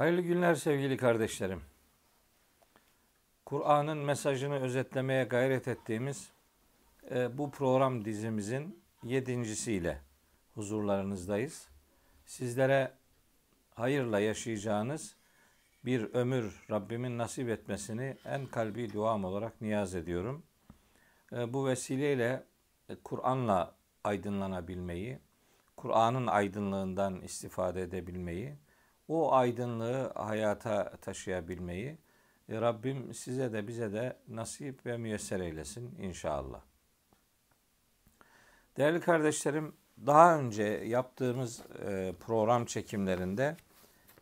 Hayırlı günler sevgili kardeşlerim. Kur'an'ın mesajını özetlemeye gayret ettiğimiz e, bu program dizimizin yedincisiyle huzurlarınızdayız. Sizlere hayırla yaşayacağınız bir ömür Rabbimin nasip etmesini en kalbi duam olarak niyaz ediyorum. E, bu vesileyle e, Kur'an'la aydınlanabilmeyi, Kur'an'ın aydınlığından istifade edebilmeyi, o aydınlığı hayata taşıyabilmeyi e, Rabbim size de bize de nasip ve müyesser eylesin inşallah. Değerli kardeşlerim, daha önce yaptığımız e, program çekimlerinde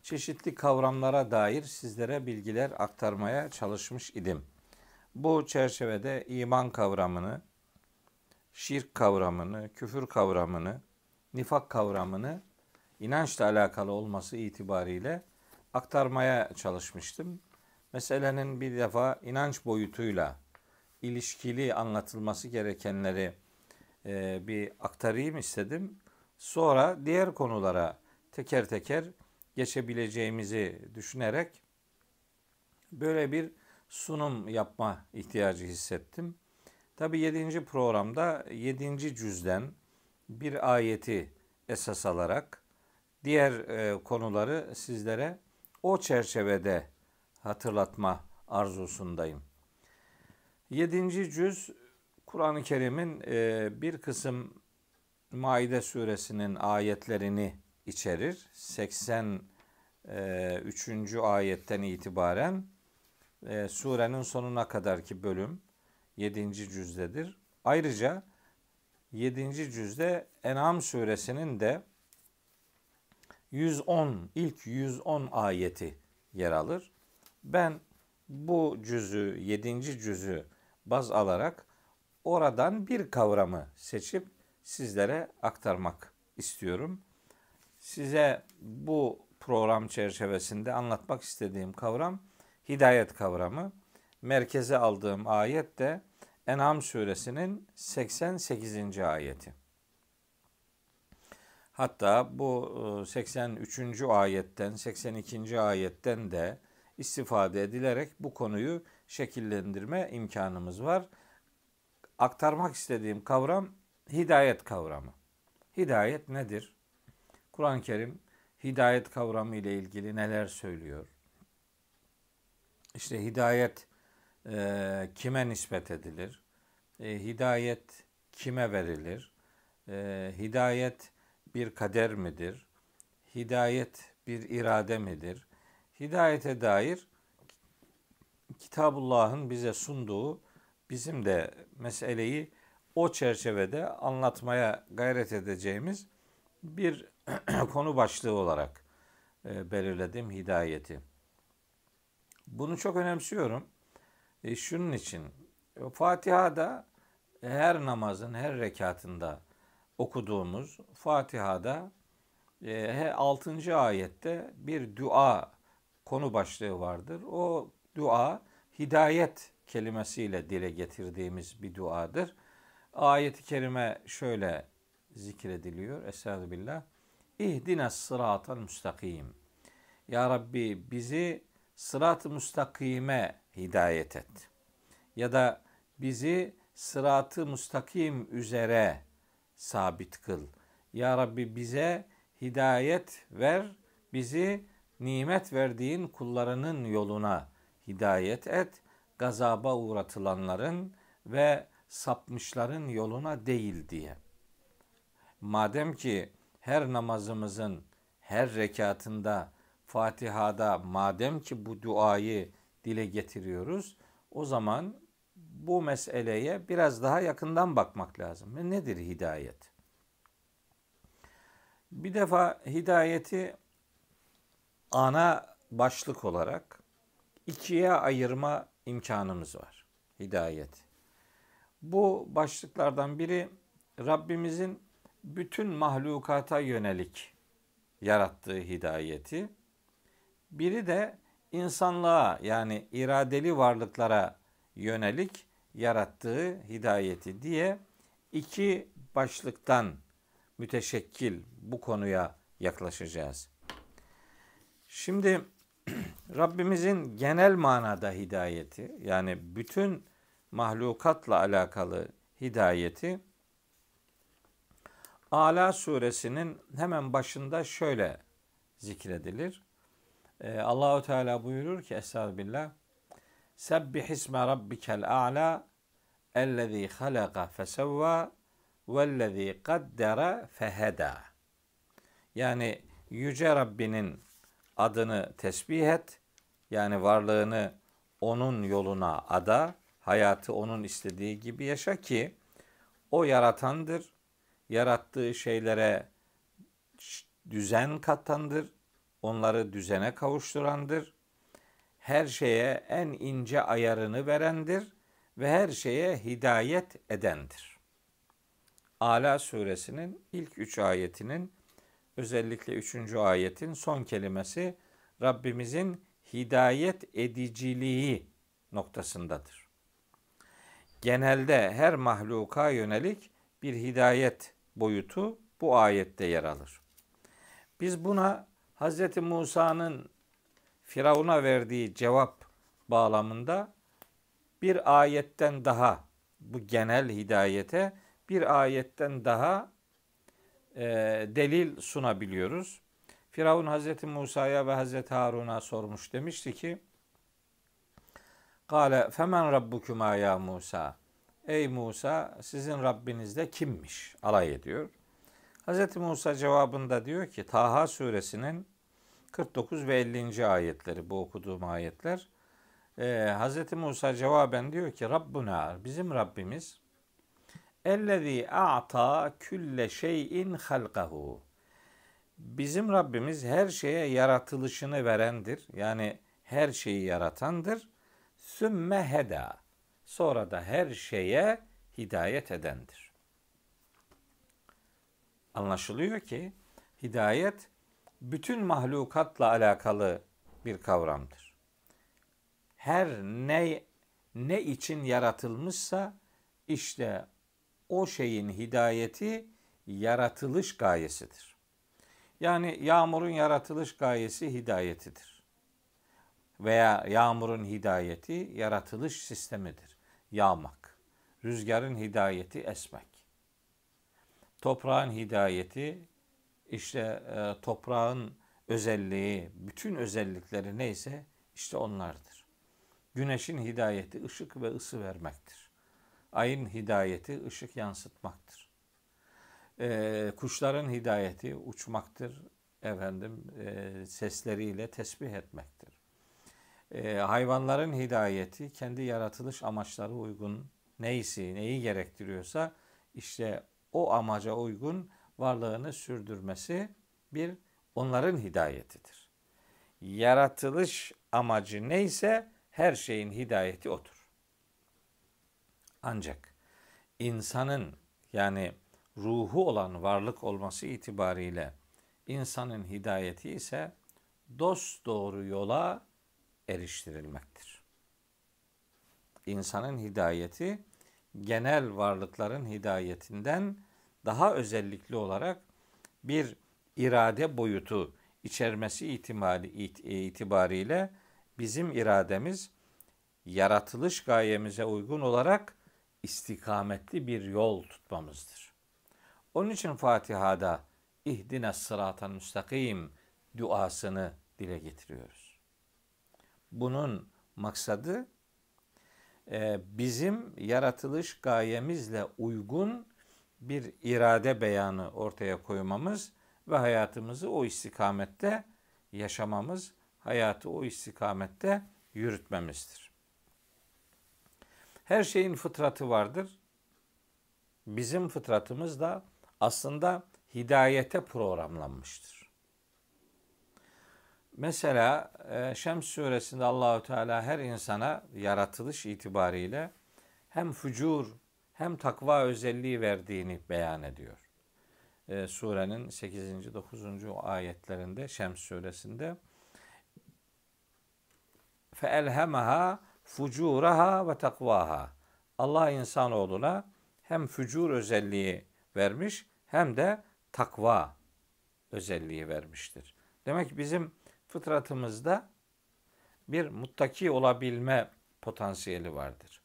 çeşitli kavramlara dair sizlere bilgiler aktarmaya çalışmış idim. Bu çerçevede iman kavramını, şirk kavramını, küfür kavramını, nifak kavramını inançla alakalı olması itibariyle aktarmaya çalışmıştım. Meselenin bir defa inanç boyutuyla ilişkili anlatılması gerekenleri e, bir aktarayım istedim. Sonra diğer konulara teker teker geçebileceğimizi düşünerek böyle bir sunum yapma ihtiyacı hissettim. Tabi yedinci programda yedinci cüzden bir ayeti esas alarak diğer e, konuları sizlere o çerçevede hatırlatma arzusundayım. Yedinci cüz Kur'an-ı Kerim'in e, bir kısım Maide suresinin ayetlerini içerir. 83. E, ayetten itibaren e, surenin sonuna kadarki bölüm 7. cüzdedir. Ayrıca 7. cüzde En'am suresinin de 110 ilk 110 ayeti yer alır. Ben bu cüzü 7. cüzü baz alarak oradan bir kavramı seçip sizlere aktarmak istiyorum. Size bu program çerçevesinde anlatmak istediğim kavram hidayet kavramı. Merkeze aldığım ayet de En'am suresinin 88. ayeti. Hatta bu 83. Iı, ayetten 82. ayetten de istifade edilerek bu konuyu şekillendirme imkanımız var. Aktarmak istediğim kavram hidayet kavramı. Hidayet nedir? Kur'an-ı Kerim hidayet kavramı ile ilgili neler söylüyor? İşte hidayet e, kime nispet edilir? E, hidayet kime verilir? E, hidayet bir kader midir? Hidayet bir irade midir? Hidayete dair Kitabullah'ın bize sunduğu bizim de meseleyi o çerçevede anlatmaya gayret edeceğimiz bir konu başlığı olarak e, belirledim hidayeti. Bunu çok önemsiyorum. E, şunun için Fatiha'da her namazın her rekatında okuduğumuz Fatiha'da e, 6. ayette bir dua konu başlığı vardır. O dua hidayet kelimesiyle dile getirdiğimiz bir duadır. Ayet-i kerime şöyle zikrediliyor. Estaizu billah. İhdine sıratal müstakim. Ya Rabbi bizi sırat-ı müstakime hidayet et. Ya da bizi sırat-ı müstakim üzere sabit kıl. Ya Rabbi bize hidayet ver, bizi nimet verdiğin kullarının yoluna hidayet et, gazaba uğratılanların ve sapmışların yoluna değil diye. Madem ki her namazımızın her rekatında Fatiha'da madem ki bu duayı dile getiriyoruz o zaman bu meseleye biraz daha yakından bakmak lazım. E, nedir hidayet? Bir defa hidayeti ana başlık olarak ikiye ayırma imkanımız var. Hidayet. Bu başlıklardan biri Rabbimizin bütün mahlukata yönelik yarattığı hidayeti. Biri de insanlığa yani iradeli varlıklara yönelik yarattığı hidayeti diye iki başlıktan müteşekkil bu konuya yaklaşacağız. Şimdi Rabbimizin genel manada hidayeti yani bütün mahlukatla alakalı hidayeti Ala suresinin hemen başında şöyle zikredilir. Ee, Allahu Teala buyurur ki Estağfirullah Sebbih isme rabbikel a'la ellezî halaka fesevvâ vellezî kaddere feheda. Yani Yüce Rabbinin adını tesbih et. Yani varlığını onun yoluna ada, hayatı onun istediği gibi yaşa ki o yaratandır. Yarattığı şeylere düzen katandır. Onları düzene kavuşturandır her şeye en ince ayarını verendir ve her şeye hidayet edendir. Ala suresinin ilk üç ayetinin özellikle üçüncü ayetin son kelimesi Rabbimizin hidayet ediciliği noktasındadır. Genelde her mahluka yönelik bir hidayet boyutu bu ayette yer alır. Biz buna Hz. Musa'nın Firavun'a verdiği cevap bağlamında bir ayetten daha bu genel hidayete bir ayetten daha e, delil sunabiliyoruz. Firavun Hazreti Musa'ya ve Hazreti Harun'a sormuş demişti ki Kale femen rabbukuma ya Musa. Ey Musa sizin Rabbiniz de kimmiş? Alay ediyor. Hazreti Musa cevabında diyor ki Taha suresinin 49 ve 50. ayetleri bu okuduğum ayetler. Ee, Hz. Musa cevaben diyor ki Rabbuna bizim Rabbimiz Ellezî a'ta külle şeyin halkahu. Bizim Rabbimiz her şeye yaratılışını verendir. Yani her şeyi yaratandır. Sümme heda. Sonra da her şeye hidayet edendir. Anlaşılıyor ki hidayet bütün mahlukatla alakalı bir kavramdır. Her ne ne için yaratılmışsa işte o şeyin hidayeti yaratılış gayesidir. Yani yağmurun yaratılış gayesi hidayetidir. Veya yağmurun hidayeti yaratılış sistemidir. Yağmak. Rüzgarın hidayeti esmek. Toprağın hidayeti işte e, toprağın özelliği, bütün özellikleri neyse işte onlardır. Güneşin hidayeti ışık ve ısı vermektir. Ayın hidayeti ışık yansıtmaktır. E, kuşların hidayeti uçmaktır, efendim e, sesleriyle tesbih etmektir. E, hayvanların hidayeti kendi yaratılış amaçları uygun neyse, neyi gerektiriyorsa işte o amaca uygun varlığını sürdürmesi bir onların hidayetidir. Yaratılış amacı neyse her şeyin hidayeti odur. Ancak insanın yani ruhu olan varlık olması itibariyle insanın hidayeti ise dost doğru yola eriştirilmektir. İnsanın hidayeti genel varlıkların hidayetinden daha özellikli olarak bir irade boyutu içermesi ihtimali e, itibariyle bizim irademiz yaratılış gayemize uygun olarak istikametli bir yol tutmamızdır. Onun için Fatiha'da ihdine sıratan müstakim duasını dile getiriyoruz. Bunun maksadı e, bizim yaratılış gayemizle uygun bir irade beyanı ortaya koymamız ve hayatımızı o istikamette yaşamamız, hayatı o istikamette yürütmemizdir. Her şeyin fıtratı vardır. Bizim fıtratımız da aslında hidayete programlanmıştır. Mesela e, Şems suresinde Allahü Teala her insana yaratılış itibariyle hem fucur hem takva özelliği verdiğini beyan ediyor. E, surenin 8. 9. ayetlerinde Şems suresinde feelhemaha fucuraha ve takvaha. Allah insanoğluna hem fücur özelliği vermiş hem de takva özelliği vermiştir. Demek ki bizim fıtratımızda bir muttaki olabilme potansiyeli vardır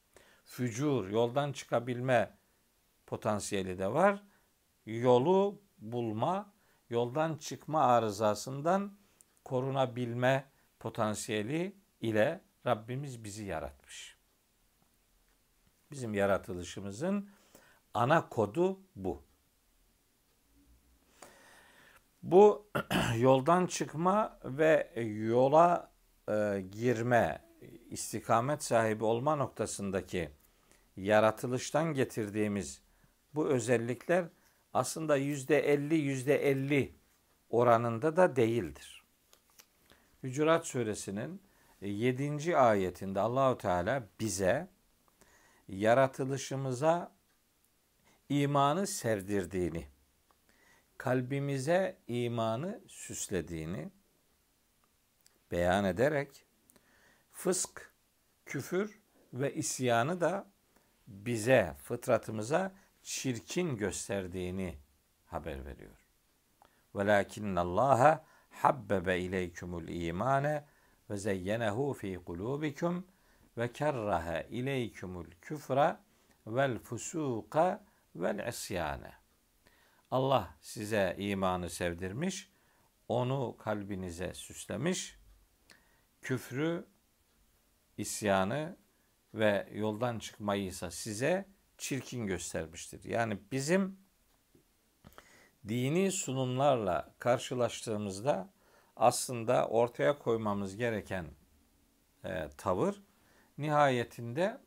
fücur, yoldan çıkabilme potansiyeli de var. Yolu bulma, yoldan çıkma arızasından korunabilme potansiyeli ile Rabbimiz bizi yaratmış. Bizim yaratılışımızın ana kodu bu. Bu yoldan çıkma ve yola e, girme istikamet sahibi olma noktasındaki yaratılıştan getirdiğimiz bu özellikler aslında yüzde elli yüzde elli oranında da değildir. Hücurat suresinin 7. E, ayetinde Allahu Teala bize yaratılışımıza imanı serdirdiğini, kalbimize imanı süslediğini beyan ederek fısk, küfür ve isyanı da bize, fıtratımıza çirkin gösterdiğini haber veriyor. Velakinne Allaha habbebe ileykumul imane ve zeyyenehu fi kulubikum ve kerraha ileykumul küfra vel fusuka vel isyane. Allah size imanı sevdirmiş, onu kalbinize süslemiş, küfrü isyanı ve yoldan çıkmayı ise size çirkin göstermiştir. Yani bizim dini sunumlarla karşılaştığımızda aslında ortaya koymamız gereken e, tavır nihayetinde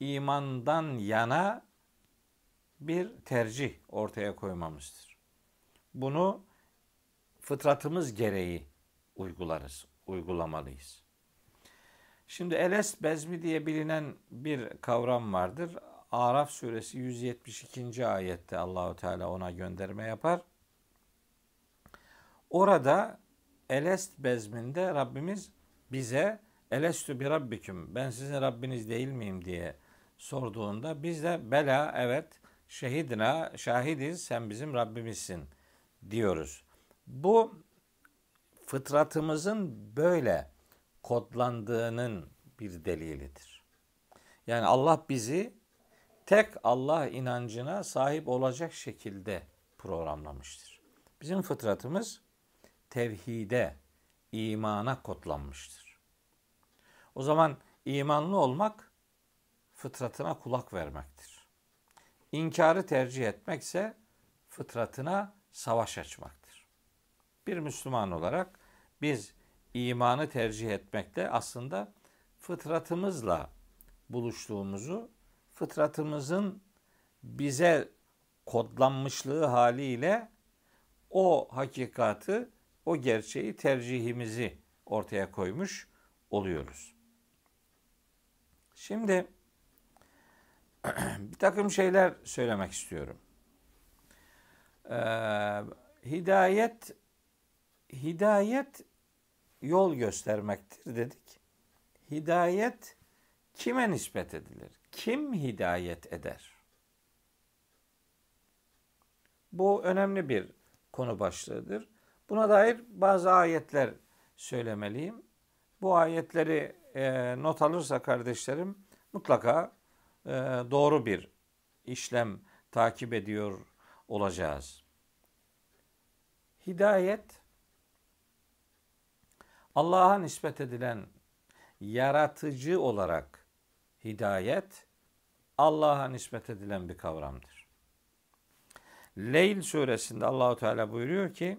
imandan yana bir tercih ortaya koymamızdır. Bunu fıtratımız gereği uygularız, uygulamalıyız. Şimdi eles bezmi diye bilinen bir kavram vardır. Araf suresi 172. ayette Allahu Teala ona gönderme yapar. Orada elest bezminde Rabbimiz bize elestü bir rabbiküm ben sizin Rabbiniz değil miyim diye sorduğunda biz de bela evet şehidina şahidiz sen bizim Rabbimizsin diyoruz. Bu fıtratımızın böyle kodlandığının bir delilidir. Yani Allah bizi tek Allah inancına sahip olacak şekilde programlamıştır. Bizim fıtratımız tevhide, imana kodlanmıştır. O zaman imanlı olmak fıtratına kulak vermektir. İnkarı tercih etmekse fıtratına savaş açmaktır. Bir Müslüman olarak biz imanı tercih etmekte aslında fıtratımızla buluştuğumuzu, fıtratımızın bize kodlanmışlığı haliyle o hakikatı, o gerçeği tercihimizi ortaya koymuş oluyoruz. Şimdi bir takım şeyler söylemek istiyorum. Ee, hidayet hidayet yol göstermektir dedik. Hidayet kime nispet edilir? Kim hidayet eder? Bu önemli bir konu başlığıdır. Buna dair bazı ayetler söylemeliyim. Bu ayetleri e, not alırsa kardeşlerim mutlaka e, doğru bir işlem takip ediyor olacağız. Hidayet Allah'a nispet edilen yaratıcı olarak hidayet Allah'a nispet edilen bir kavramdır. Leyl suresinde Allahu Teala buyuruyor ki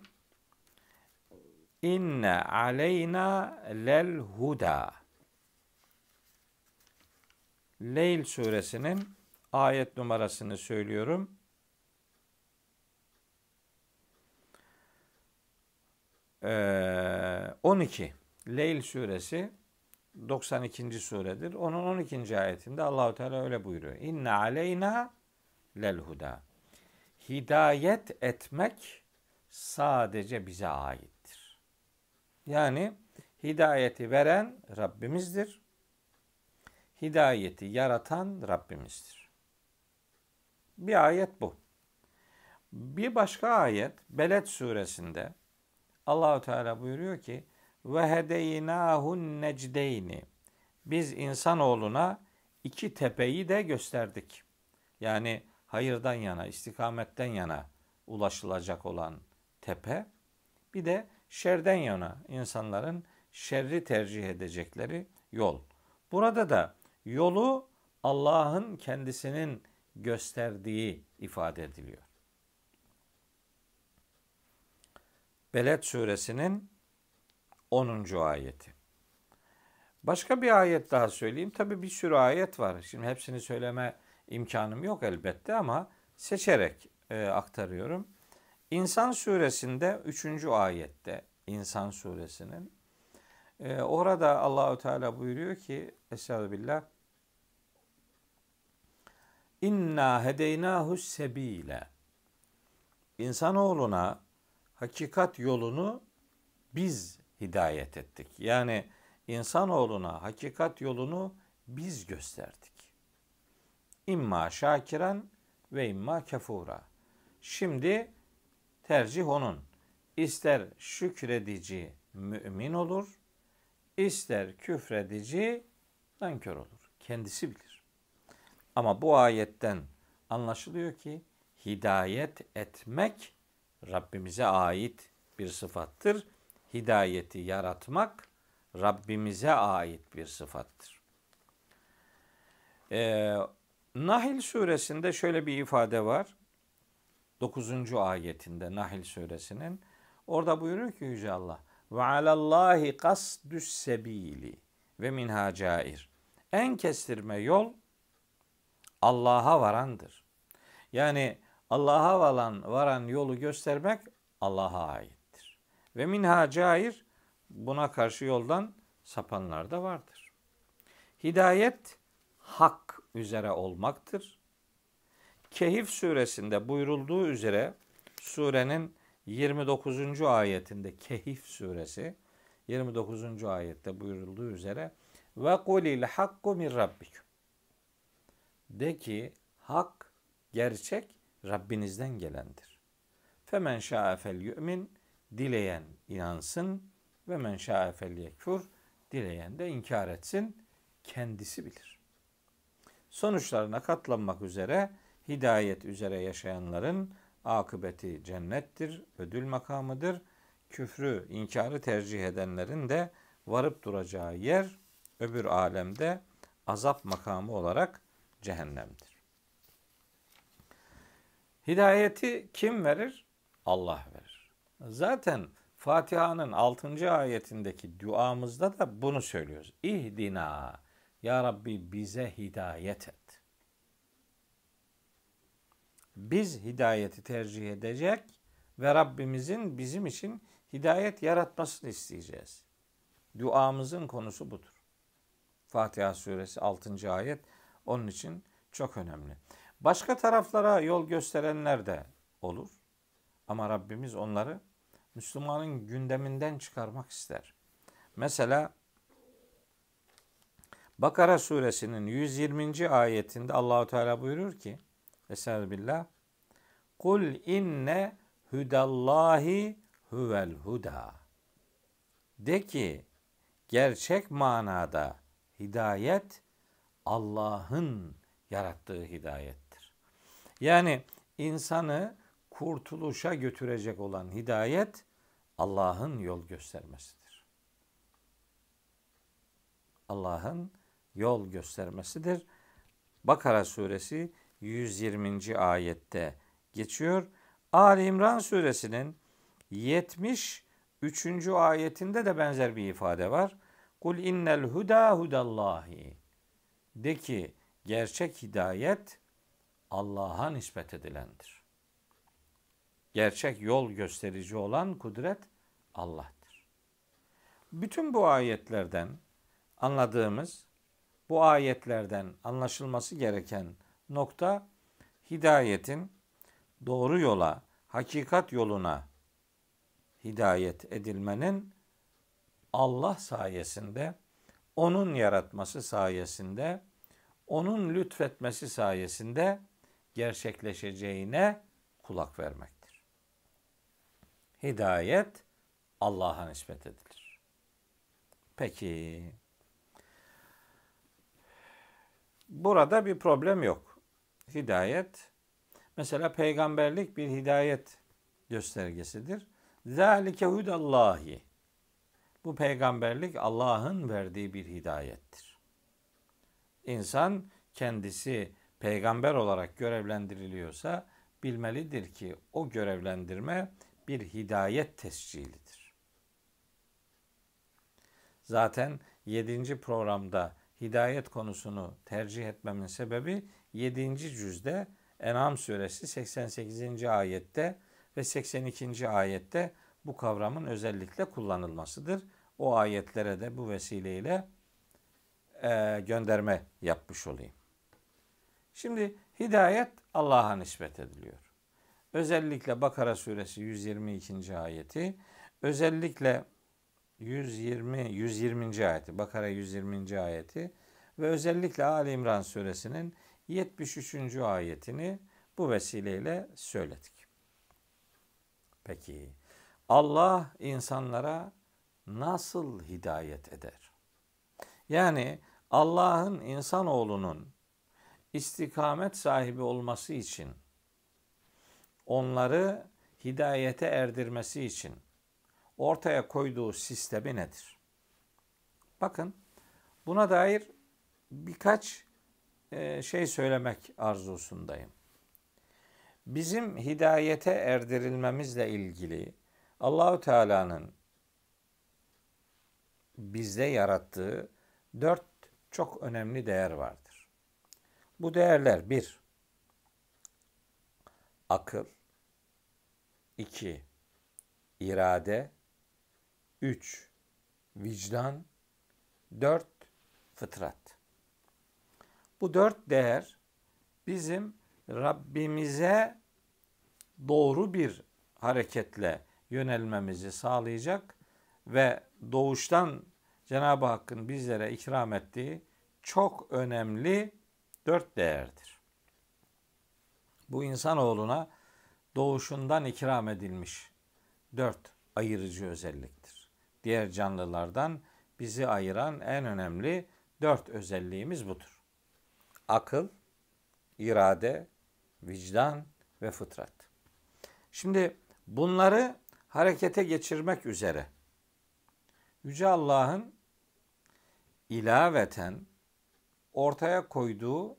İnne aleyna lel huda. Leyl suresinin ayet numarasını söylüyorum. 12 ee, Leyl suresi 92. suredir. Onun 12. ayetinde Allahu Teala öyle buyuruyor. İnne aleyna lel huda. Hidayet etmek sadece bize aittir. Yani hidayeti veren Rabbimizdir. Hidayeti yaratan Rabbimizdir. Bir ayet bu. Bir başka ayet Beled suresinde Allahü Teala buyuruyor ki ve hedeynahun necdeyni. Biz insanoğluna iki tepeyi de gösterdik. Yani hayırdan yana, istikametten yana ulaşılacak olan tepe. Bir de şerden yana insanların şerri tercih edecekleri yol. Burada da yolu Allah'ın kendisinin gösterdiği ifade ediliyor. Beled suresinin 10. ayeti. Başka bir ayet daha söyleyeyim. Tabi bir sürü ayet var. Şimdi hepsini söyleme imkanım yok elbette ama seçerek e, aktarıyorum. İnsan suresinde 3. ayette İnsan suresinin e, orada Allahü Teala buyuruyor ki Estağfirullah İnna hedeynahu sebile İnsanoğluna hakikat yolunu biz hidayet ettik. Yani insanoğluna hakikat yolunu biz gösterdik. İmma şakiren ve imma kefura. Şimdi tercih onun. İster şükredici mümin olur, ister küfredici nankör olur. Kendisi bilir. Ama bu ayetten anlaşılıyor ki hidayet etmek Rabbimize ait bir sıfattır. Hidayeti yaratmak Rabbimize ait bir sıfattır. Ee, Nahil suresinde şöyle bir ifade var. 9. ayetinde Nahil suresinin. Orada buyuruyor ki Yüce Allah. Ve alallahi kasdüs sebili ve minha cair. En kestirme yol Allah'a varandır. Yani Allah'a varan, varan yolu göstermek Allah'a aittir. Ve minha cair buna karşı yoldan sapanlar da vardır. Hidayet hak üzere olmaktır. Kehif suresinde buyurulduğu üzere surenin 29. ayetinde Kehif suresi 29. ayette buyurulduğu üzere ve kulil hakku min rabbikum. De ki hak gerçek Rabbinizden gelendir. Femen şa'a fel yu'min dileyen inansın ve men şa'a fel yekfur dileyen de inkar etsin kendisi bilir. Sonuçlarına katlanmak üzere hidayet üzere yaşayanların akıbeti cennettir, ödül makamıdır. Küfrü, inkarı tercih edenlerin de varıp duracağı yer öbür alemde azap makamı olarak cehennemdir. Hidayeti kim verir? Allah verir. Zaten Fatiha'nın 6. ayetindeki duamızda da bunu söylüyoruz. İhdina. Ya Rabbi bize hidayet et. Biz hidayeti tercih edecek ve Rabbimizin bizim için hidayet yaratmasını isteyeceğiz. Duamızın konusu budur. Fatiha suresi 6. ayet onun için çok önemli. Başka taraflara yol gösterenler de olur. Ama Rabbimiz onları Müslümanın gündeminden çıkarmak ister. Mesela Bakara suresinin 120. ayetinde Allahu Teala buyurur ki: Estağfirullah. Kul inne hudallahi huvel huda. De ki gerçek manada hidayet Allah'ın yarattığı hidayettir. Yani insanı kurtuluşa götürecek olan hidayet Allah'ın yol göstermesidir. Allah'ın yol göstermesidir. Bakara suresi 120. ayette geçiyor. Ali İmran suresinin 73. ayetinde de benzer bir ifade var. Kul innel huda hudallahi. De ki gerçek hidayet Allah'a nispet edilendir. Gerçek yol gösterici olan kudret Allah'tır. Bütün bu ayetlerden anladığımız, bu ayetlerden anlaşılması gereken nokta hidayetin doğru yola, hakikat yoluna hidayet edilmenin Allah sayesinde, onun yaratması sayesinde, onun lütfetmesi sayesinde gerçekleşeceğine kulak vermektir. Hidayet Allah'a nispet edilir. Peki. Burada bir problem yok. Hidayet mesela peygamberlik bir hidayet göstergesidir. Zalike hudallahi. Bu peygamberlik Allah'ın verdiği bir hidayettir. İnsan kendisi peygamber olarak görevlendiriliyorsa bilmelidir ki o görevlendirme bir hidayet tescilidir. Zaten 7. programda hidayet konusunu tercih etmemin sebebi 7. cüzde En'am suresi 88. ayette ve 82. ayette bu kavramın özellikle kullanılmasıdır. O ayetlere de bu vesileyle e, gönderme yapmış olayım. Şimdi hidayet Allah'a nispet ediliyor. Özellikle Bakara suresi 122. ayeti, özellikle 120 120. ayeti, Bakara 120. ayeti ve özellikle Ali İmran suresinin 73. ayetini bu vesileyle söyledik. Peki Allah insanlara nasıl hidayet eder? Yani Allah'ın insanoğlunun istikamet sahibi olması için, onları hidayete erdirmesi için ortaya koyduğu sistemi nedir? Bakın buna dair birkaç e, şey söylemek arzusundayım. Bizim hidayete erdirilmemizle ilgili Allahu Teala'nın bizde yarattığı dört çok önemli değer vardır. Bu değerler bir Akıl iki irade üç Vicdan dört Fıtrat Bu dört değer bizim Rabbimize doğru bir hareketle yönelmemizi sağlayacak ve doğuştan Cenab-ı Hakk'ın bizlere ikram ettiği çok önemli dört değerdir. Bu insanoğluna doğuşundan ikram edilmiş dört ayırıcı özelliktir. Diğer canlılardan bizi ayıran en önemli dört özelliğimiz budur. Akıl, irade, vicdan ve fıtrat. Şimdi bunları harekete geçirmek üzere Yüce Allah'ın ilaveten ortaya koyduğu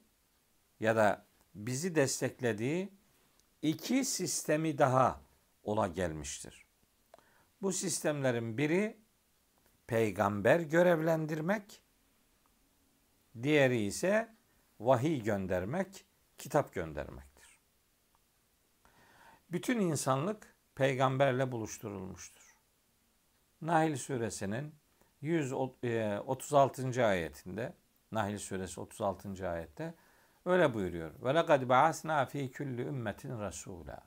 ya da bizi desteklediği iki sistemi daha ola gelmiştir. Bu sistemlerin biri peygamber görevlendirmek, diğeri ise vahiy göndermek, kitap göndermektir. Bütün insanlık peygamberle buluşturulmuştur. Nahil suresinin 136. E, ayetinde, Nahil suresi 36. ayette Öyle buyuruyor. Ve lekad ba'asna fi kulli ümmetin rasula.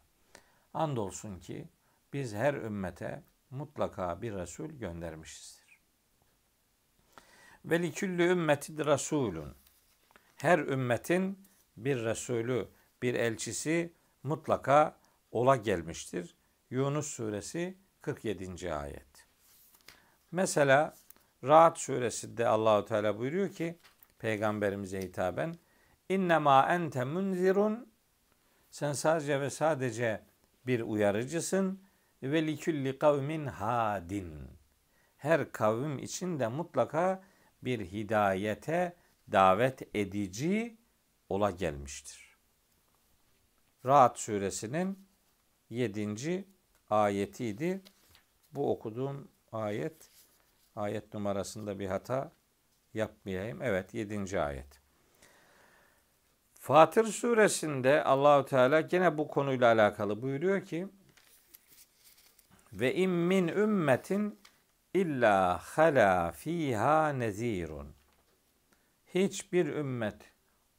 Andolsun ki biz her ümmete mutlaka bir Resul göndermişizdir. Ve li küllü ümmeti Resulün. Her ümmetin bir Resulü, bir elçisi mutlaka ola gelmiştir. Yunus suresi 47. ayet. Mesela Rahat suresinde Allahu Teala buyuruyor ki peygamberimize hitaben İnnemâ ente munzirun. Sen sadece ve sadece bir uyarıcısın. Ve likülli kavmin hadin. Her kavim için de mutlaka bir hidayete davet edici ola gelmiştir. Rahat suresinin 7. ayetiydi. Bu okuduğum ayet ayet numarasında bir hata yapmayayım. Evet 7. ayet. Fatır suresinde Allahu Teala gene bu konuyla alakalı buyuruyor ki ve immin ümmetin illa hala fiha nezirun. Hiçbir ümmet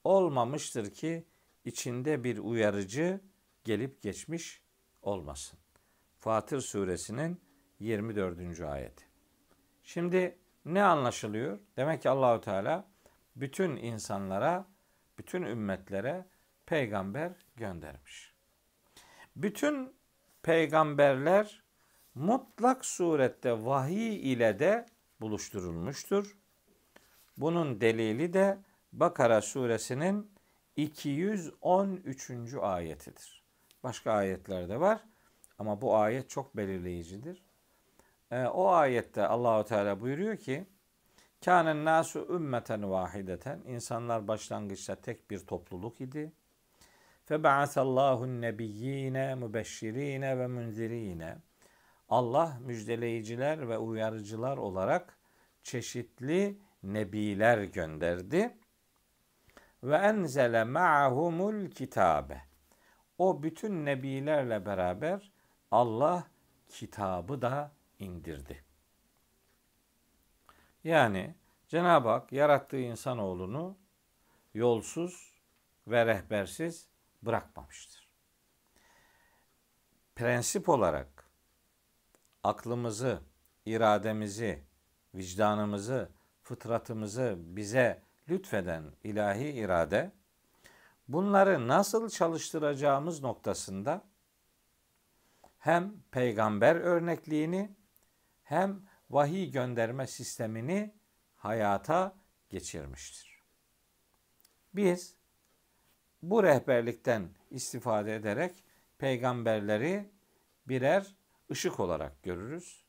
olmamıştır ki içinde bir uyarıcı gelip geçmiş olmasın. Fatır suresinin 24. ayeti. Şimdi ne anlaşılıyor? Demek ki Allahu Teala bütün insanlara bütün ümmetlere peygamber göndermiş. Bütün peygamberler mutlak surette vahiy ile de buluşturulmuştur. Bunun delili de Bakara suresinin 213. ayetidir. Başka ayetler de var ama bu ayet çok belirleyicidir. E, o ayette Allahu Teala buyuruyor ki: Kânen nasu ümmeten vahideten. İnsanlar başlangıçta tek bir topluluk idi. Feba'asallahu nebiyyine mübeşşirine ve münzirine. Allah müjdeleyiciler ve uyarıcılar olarak çeşitli nebiler gönderdi. Ve enzele ma'humul kitabe. O bütün nebilerle beraber Allah kitabı da indirdi. Yani Cenab-ı Hak yarattığı insanoğlunu yolsuz ve rehbersiz bırakmamıştır. Prensip olarak aklımızı, irademizi, vicdanımızı, fıtratımızı bize lütfeden ilahi irade bunları nasıl çalıştıracağımız noktasında hem peygamber örnekliğini hem vahiy gönderme sistemini hayata geçirmiştir. Biz bu rehberlikten istifade ederek peygamberleri birer ışık olarak görürüz.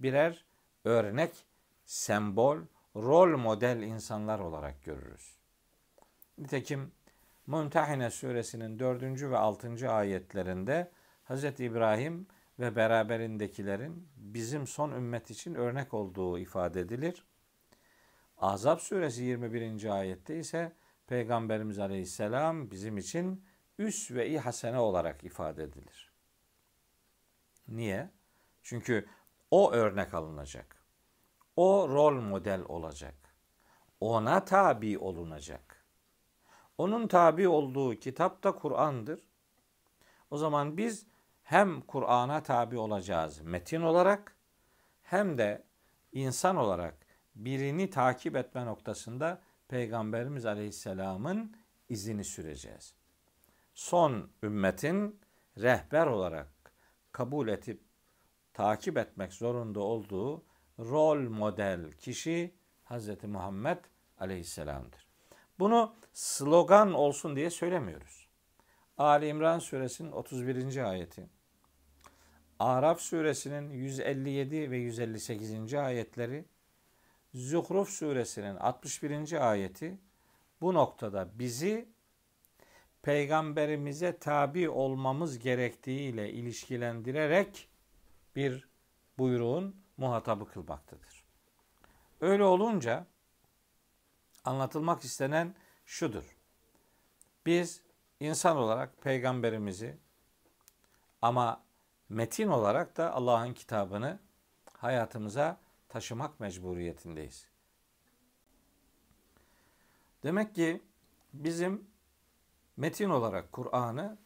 Birer örnek, sembol, rol model insanlar olarak görürüz. Nitekim Mümtehine suresinin 4. ve 6. ayetlerinde Hz. İbrahim ve beraberindekilerin bizim son ümmet için örnek olduğu ifade edilir. Azap suresi 21. ayette ise Peygamberimiz aleyhisselam bizim için üsve-i hasene olarak ifade edilir. Niye? Çünkü o örnek alınacak. O rol model olacak. Ona tabi olunacak. Onun tabi olduğu kitap da Kur'an'dır. O zaman biz hem Kur'an'a tabi olacağız metin olarak hem de insan olarak birini takip etme noktasında Peygamberimiz Aleyhisselam'ın izini süreceğiz. Son ümmetin rehber olarak kabul edip takip etmek zorunda olduğu rol model kişi Hz. Muhammed Aleyhisselam'dır. Bunu slogan olsun diye söylemiyoruz. Ali İmran suresinin 31. ayeti. Araf suresinin 157 ve 158. ayetleri, Zuhruf suresinin 61. ayeti bu noktada bizi peygamberimize tabi olmamız gerektiğiyle ilişkilendirerek bir buyruğun muhatabı kılmaktadır. Öyle olunca anlatılmak istenen şudur. Biz insan olarak peygamberimizi ama metin olarak da Allah'ın kitabını hayatımıza taşımak mecburiyetindeyiz. Demek ki bizim metin olarak Kur'an'ı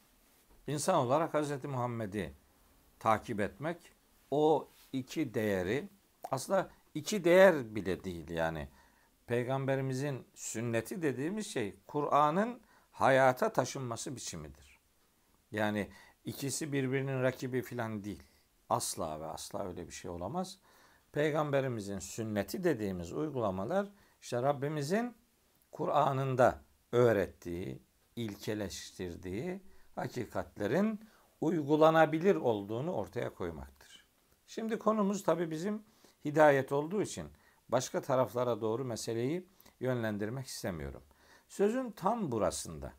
insan olarak Hz. Muhammed'i takip etmek o iki değeri aslında iki değer bile değil yani. Peygamberimizin sünneti dediğimiz şey Kur'an'ın hayata taşınması biçimidir. Yani İkisi birbirinin rakibi filan değil. Asla ve asla öyle bir şey olamaz. Peygamberimizin sünneti dediğimiz uygulamalar işte Rabbimizin Kur'an'ında öğrettiği, ilkeleştirdiği hakikatlerin uygulanabilir olduğunu ortaya koymaktır. Şimdi konumuz tabi bizim hidayet olduğu için başka taraflara doğru meseleyi yönlendirmek istemiyorum. Sözün tam burasında.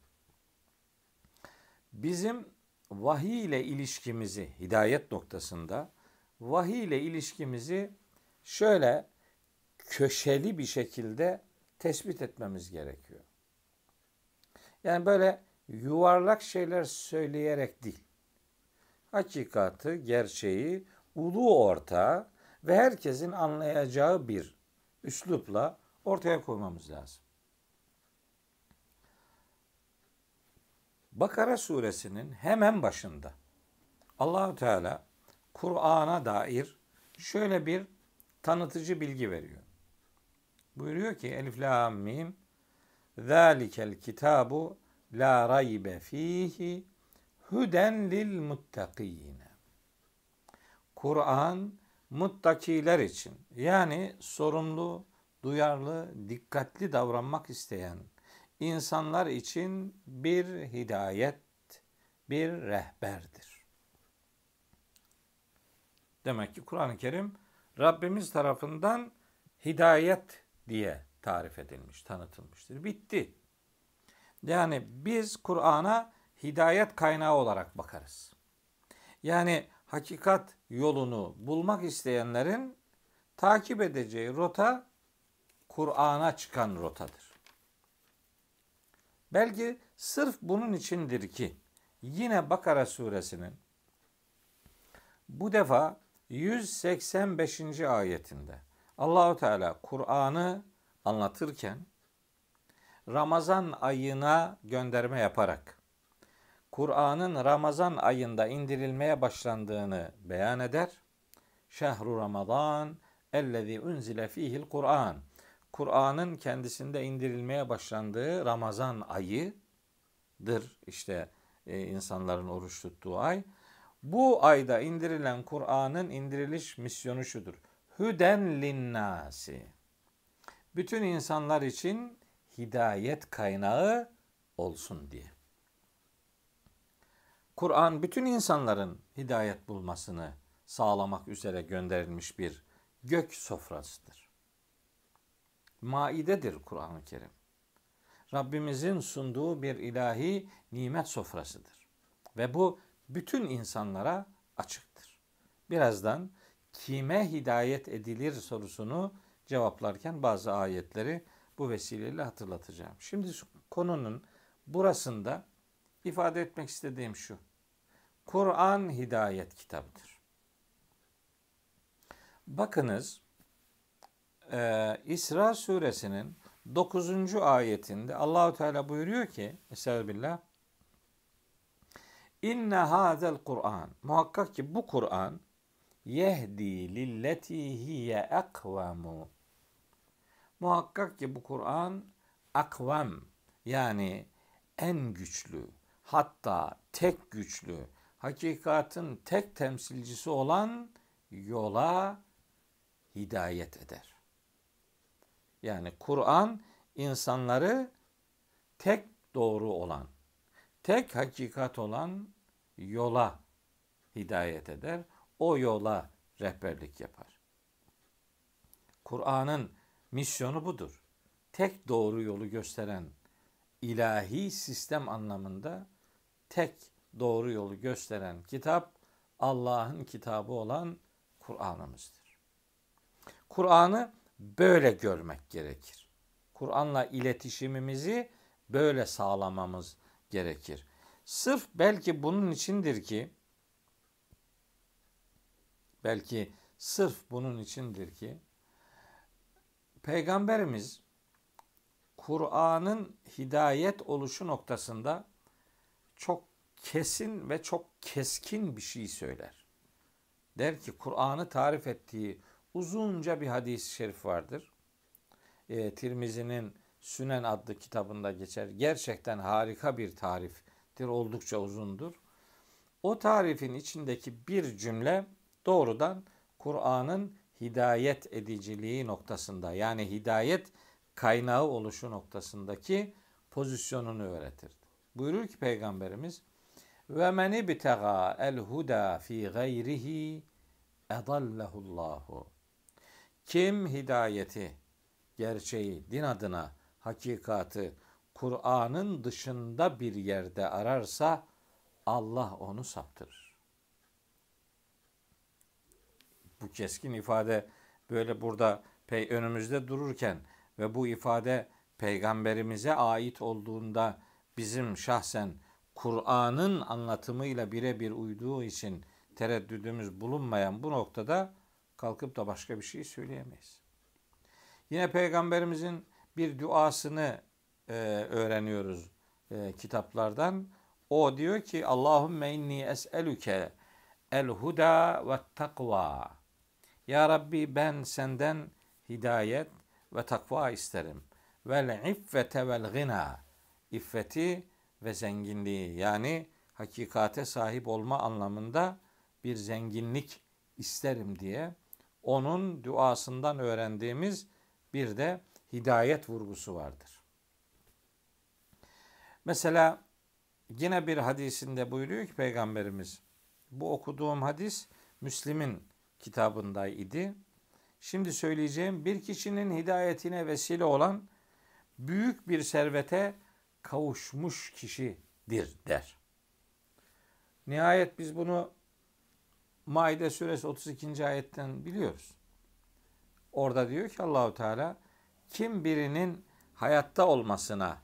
Bizim vahiy ile ilişkimizi hidayet noktasında vahiy ile ilişkimizi şöyle köşeli bir şekilde tespit etmemiz gerekiyor. Yani böyle yuvarlak şeyler söyleyerek değil. Hakikatı, gerçeği, ulu orta ve herkesin anlayacağı bir üslupla ortaya koymamız lazım. Bakara suresinin hemen başında Allahu Teala Kur'an'a dair şöyle bir tanıtıcı bilgi veriyor. Buyuruyor ki Elif la mim Zalikel kitabu la raybe fihi huden lil muttakine. Kur'an muttakiler için yani sorumlu, duyarlı, dikkatli davranmak isteyen insanlar için bir hidayet, bir rehberdir. Demek ki Kur'an-ı Kerim Rabbimiz tarafından hidayet diye tarif edilmiş, tanıtılmıştır. Bitti. Yani biz Kur'an'a hidayet kaynağı olarak bakarız. Yani hakikat yolunu bulmak isteyenlerin takip edeceği rota Kur'an'a çıkan rotadır. Belki sırf bunun içindir ki yine Bakara suresinin bu defa 185. ayetinde Allahu Teala Kur'an'ı anlatırken Ramazan ayına gönderme yaparak Kur'an'ın Ramazan ayında indirilmeye başlandığını beyan eder. Şehru Ramazan ellezî unzile fihil Kur'an. Kur'an'ın kendisinde indirilmeye başlandığı Ramazan ayıdır işte e, insanların oruç tuttuğu ay. Bu ayda indirilen Kur'an'ın indiriliş misyonu şudur. Hüden linnasi. Bütün insanlar için hidayet kaynağı olsun diye. Kur'an bütün insanların hidayet bulmasını sağlamak üzere gönderilmiş bir gök sofrasıdır maidedir Kur'an-ı Kerim. Rabbimizin sunduğu bir ilahi nimet sofrasıdır. Ve bu bütün insanlara açıktır. Birazdan kime hidayet edilir sorusunu cevaplarken bazı ayetleri bu vesileyle hatırlatacağım. Şimdi konunun burasında ifade etmek istediğim şu. Kur'an hidayet kitabıdır. Bakınız e, İsra suresinin 9. ayetinde Allahu Teala buyuruyor ki Estağfirullah İnne hazel Kur'an muhakkak ki bu Kur'an yehdi lilleti hiye akvamu muhakkak ki bu Kur'an akvam yani en güçlü hatta tek güçlü hakikatin tek temsilcisi olan yola hidayet eder. Yani Kur'an insanları tek doğru olan, tek hakikat olan yola hidayet eder. O yola rehberlik yapar. Kur'an'ın misyonu budur. Tek doğru yolu gösteren ilahi sistem anlamında tek doğru yolu gösteren kitap Allah'ın kitabı olan Kur'an'ımızdır. Kur'an'ı böyle görmek gerekir. Kur'an'la iletişimimizi böyle sağlamamız gerekir. Sırf belki bunun içindir ki belki sırf bunun içindir ki peygamberimiz Kur'an'ın hidayet oluşu noktasında çok kesin ve çok keskin bir şey söyler. Der ki Kur'an'ı tarif ettiği uzunca bir hadis-i şerif vardır. E, Tirmizi'nin Sünen adlı kitabında geçer. Gerçekten harika bir tariftir. Oldukça uzundur. O tarifin içindeki bir cümle doğrudan Kur'an'ın hidayet ediciliği noktasında yani hidayet kaynağı oluşu noktasındaki pozisyonunu öğretir. Buyurur ki peygamberimiz ve men ibtaga el huda fi gayrihi edallahu Allahu. Kim hidayeti, gerçeği, din adına hakikatı Kur'an'ın dışında bir yerde ararsa Allah onu saptırır. Bu keskin ifade böyle burada pey önümüzde dururken ve bu ifade peygamberimize ait olduğunda bizim şahsen Kur'an'ın anlatımıyla birebir uyduğu için tereddüdümüz bulunmayan bu noktada kalkıp da başka bir şey söyleyemeyiz. Yine peygamberimizin bir duasını e, öğreniyoruz e, kitaplardan. O diyor ki Allahümme inni es'elüke el huda ve takva. Ya Rabbi ben senden hidayet ve takva isterim. Vel iffete vel gina. İffeti ve zenginliği yani hakikate sahip olma anlamında bir zenginlik isterim diye onun duasından öğrendiğimiz bir de hidayet vurgusu vardır. Mesela yine bir hadisinde buyuruyor ki peygamberimiz bu okuduğum hadis Müslim'in kitabında idi. Şimdi söyleyeceğim bir kişinin hidayetine vesile olan büyük bir servete kavuşmuş kişidir der. Nihayet biz bunu Maide suresi 32. ayetten biliyoruz. Orada diyor ki Allahu Teala kim birinin hayatta olmasına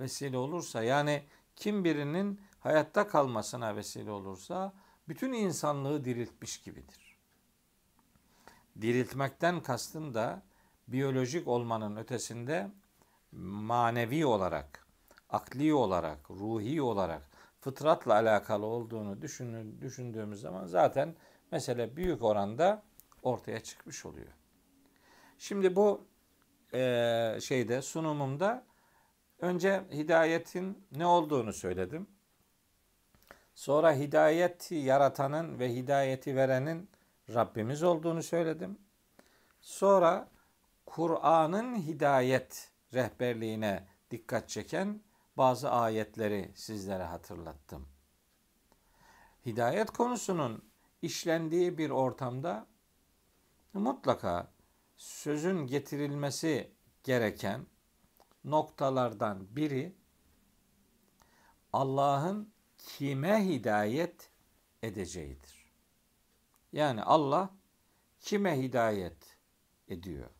vesile olursa yani kim birinin hayatta kalmasına vesile olursa bütün insanlığı diriltmiş gibidir. Diriltmekten kastın da biyolojik olmanın ötesinde manevi olarak, akli olarak, ruhi olarak fıtratla alakalı olduğunu düşünün, düşündüğümüz zaman zaten mesele büyük oranda ortaya çıkmış oluyor. Şimdi bu e, şeyde sunumumda önce hidayetin ne olduğunu söyledim. Sonra hidayeti yaratanın ve hidayeti verenin Rabbimiz olduğunu söyledim. Sonra Kur'an'ın hidayet rehberliğine dikkat çeken bazı ayetleri sizlere hatırlattım. Hidayet konusunun işlendiği bir ortamda mutlaka sözün getirilmesi gereken noktalardan biri Allah'ın kime hidayet edeceğidir. Yani Allah kime hidayet ediyor?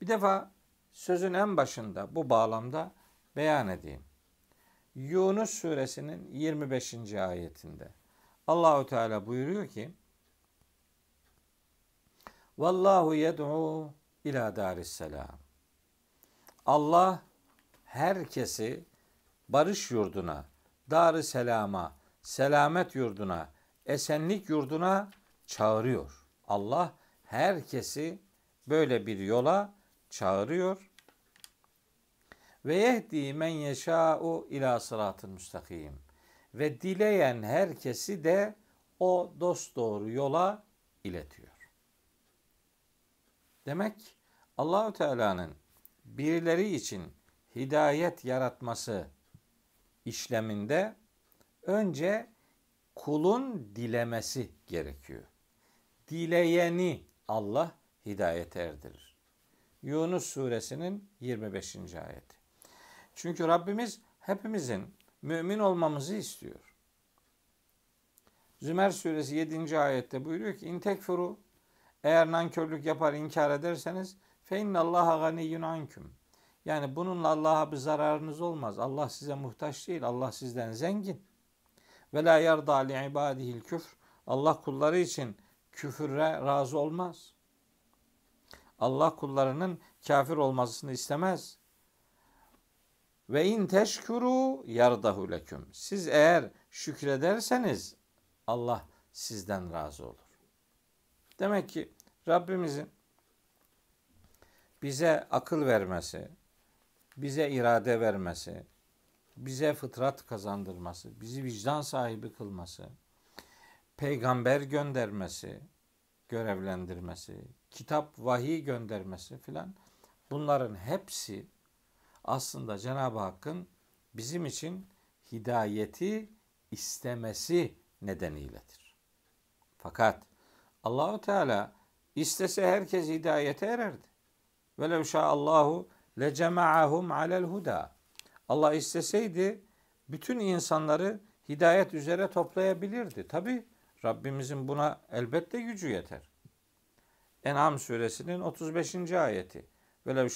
Bir defa sözün en başında bu bağlamda beyan edeyim. Yunus suresinin 25. ayetinde Allahu Teala buyuruyor ki Vallahu yed'u ila darisselam. Allah herkesi barış yurduna, darı selama, selamet yurduna, esenlik yurduna çağırıyor. Allah herkesi böyle bir yola çağırıyor ve yehdi men yeşâ'u ilâ sıratıl müstakim. Ve dileyen herkesi de o dost doğru yola iletiyor. Demek Allahü Teala'nın birileri için hidayet yaratması işleminde önce kulun dilemesi gerekiyor. Dileyeni Allah hidayete erdirir. Yunus suresinin 25. ayeti. Çünkü Rabbimiz hepimizin mümin olmamızı istiyor. Zümer suresi 7. ayette buyuruyor ki İntekfuru eğer nankörlük yapar inkar ederseniz fe innallaha ganiyyun anküm. Yani bununla Allah'a bir zararınız olmaz. Allah size muhtaç değil. Allah sizden zengin. Ve la yarda li ibadihil küfr. Allah kulları için küfüre razı olmaz. Allah kullarının kafir olmasını istemez. Ve in teşkuru yardahu leküm. Siz eğer şükrederseniz Allah sizden razı olur. Demek ki Rabbimizin bize akıl vermesi, bize irade vermesi, bize fıtrat kazandırması, bizi vicdan sahibi kılması, peygamber göndermesi, görevlendirmesi, kitap vahiy göndermesi filan bunların hepsi aslında Cenab-ı Hakk'ın bizim için hidayeti istemesi nedeniyledir. Fakat Allahu Teala istese herkes hidayete ererdi. Velev Allahu le cemaahum alel huda. Allah isteseydi bütün insanları hidayet üzere toplayabilirdi. Tabi Rabbimizin buna elbette gücü yeter. En'am suresinin 35. ayeti. Ve lev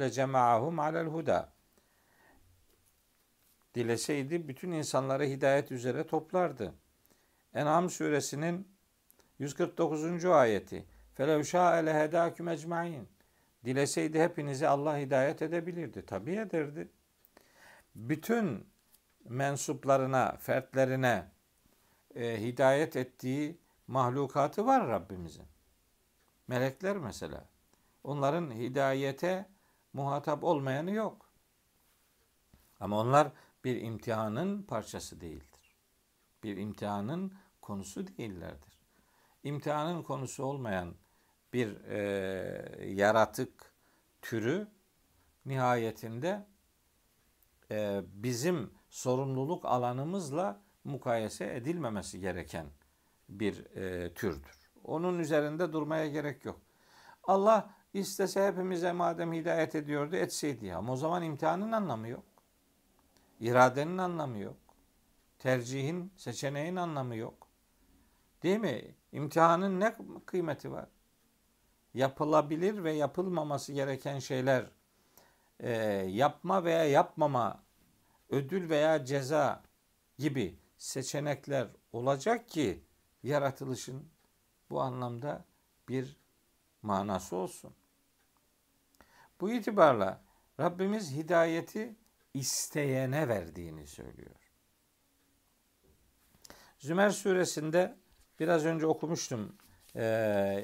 le cema'ahum alel huda. Dileseydi bütün insanları hidayet üzere toplardı. En'am suresinin 149. ayeti. Felev şâ'e le ecma'in. Dileseydi hepinizi Allah hidayet edebilirdi. Tabi ederdi. Bütün mensuplarına, fertlerine e, hidayet ettiği mahlukatı var Rabbimizin. Melekler mesela. Onların hidayete muhatap olmayanı yok. Ama onlar bir imtihanın parçası değildir. Bir imtihanın konusu değillerdir. İmtihanın konusu olmayan bir e, yaratık türü nihayetinde e, bizim sorumluluk alanımızla mukayese edilmemesi gereken bir e, türdür. Onun üzerinde durmaya gerek yok. Allah İstese hepimize madem hidayet ediyordu etseydi ama o zaman imtihanın anlamı yok. İradenin anlamı yok. Tercihin, seçeneğin anlamı yok. Değil mi? İmtihanın ne kıymeti var? Yapılabilir ve yapılmaması gereken şeyler, e, yapma veya yapmama, ödül veya ceza gibi seçenekler olacak ki yaratılışın bu anlamda bir manası olsun. Bu itibarla Rabbimiz hidayeti isteyene verdiğini söylüyor. Zümer suresinde biraz önce okumuştum e,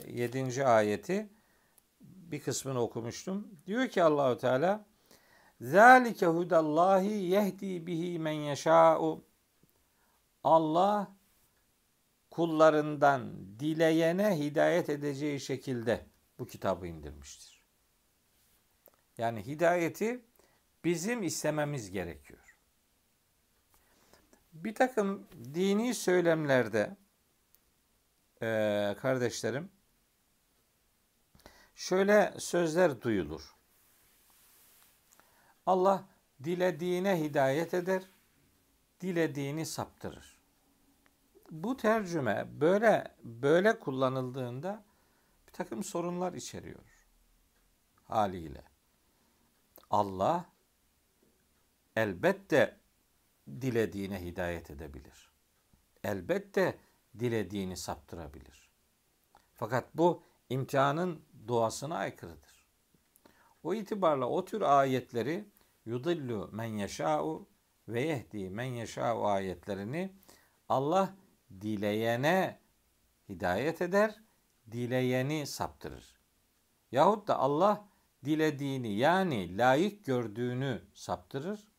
7. ayeti bir kısmını okumuştum. Diyor ki Allahu Teala Zalike hudallahi yehdi bihi men yeşâ'u Allah kullarından dileyene hidayet edeceği şekilde bu kitabı indirmiştir. Yani hidayeti bizim istememiz gerekiyor. Bir takım dini söylemlerde e, kardeşlerim şöyle sözler duyulur. Allah dilediğine hidayet eder, dilediğini saptırır. Bu tercüme böyle böyle kullanıldığında bir takım sorunlar içeriyor haliyle. Allah elbette dilediğine hidayet edebilir. Elbette dilediğini saptırabilir. Fakat bu imtihanın doğasına aykırıdır. O itibarla o tür ayetleri yudillu men yeşâ'u ve yehdi men yeşâ'u ayetlerini Allah dileyene hidayet eder, dileyeni saptırır. Yahut da Allah dilediğini yani layık gördüğünü saptırır.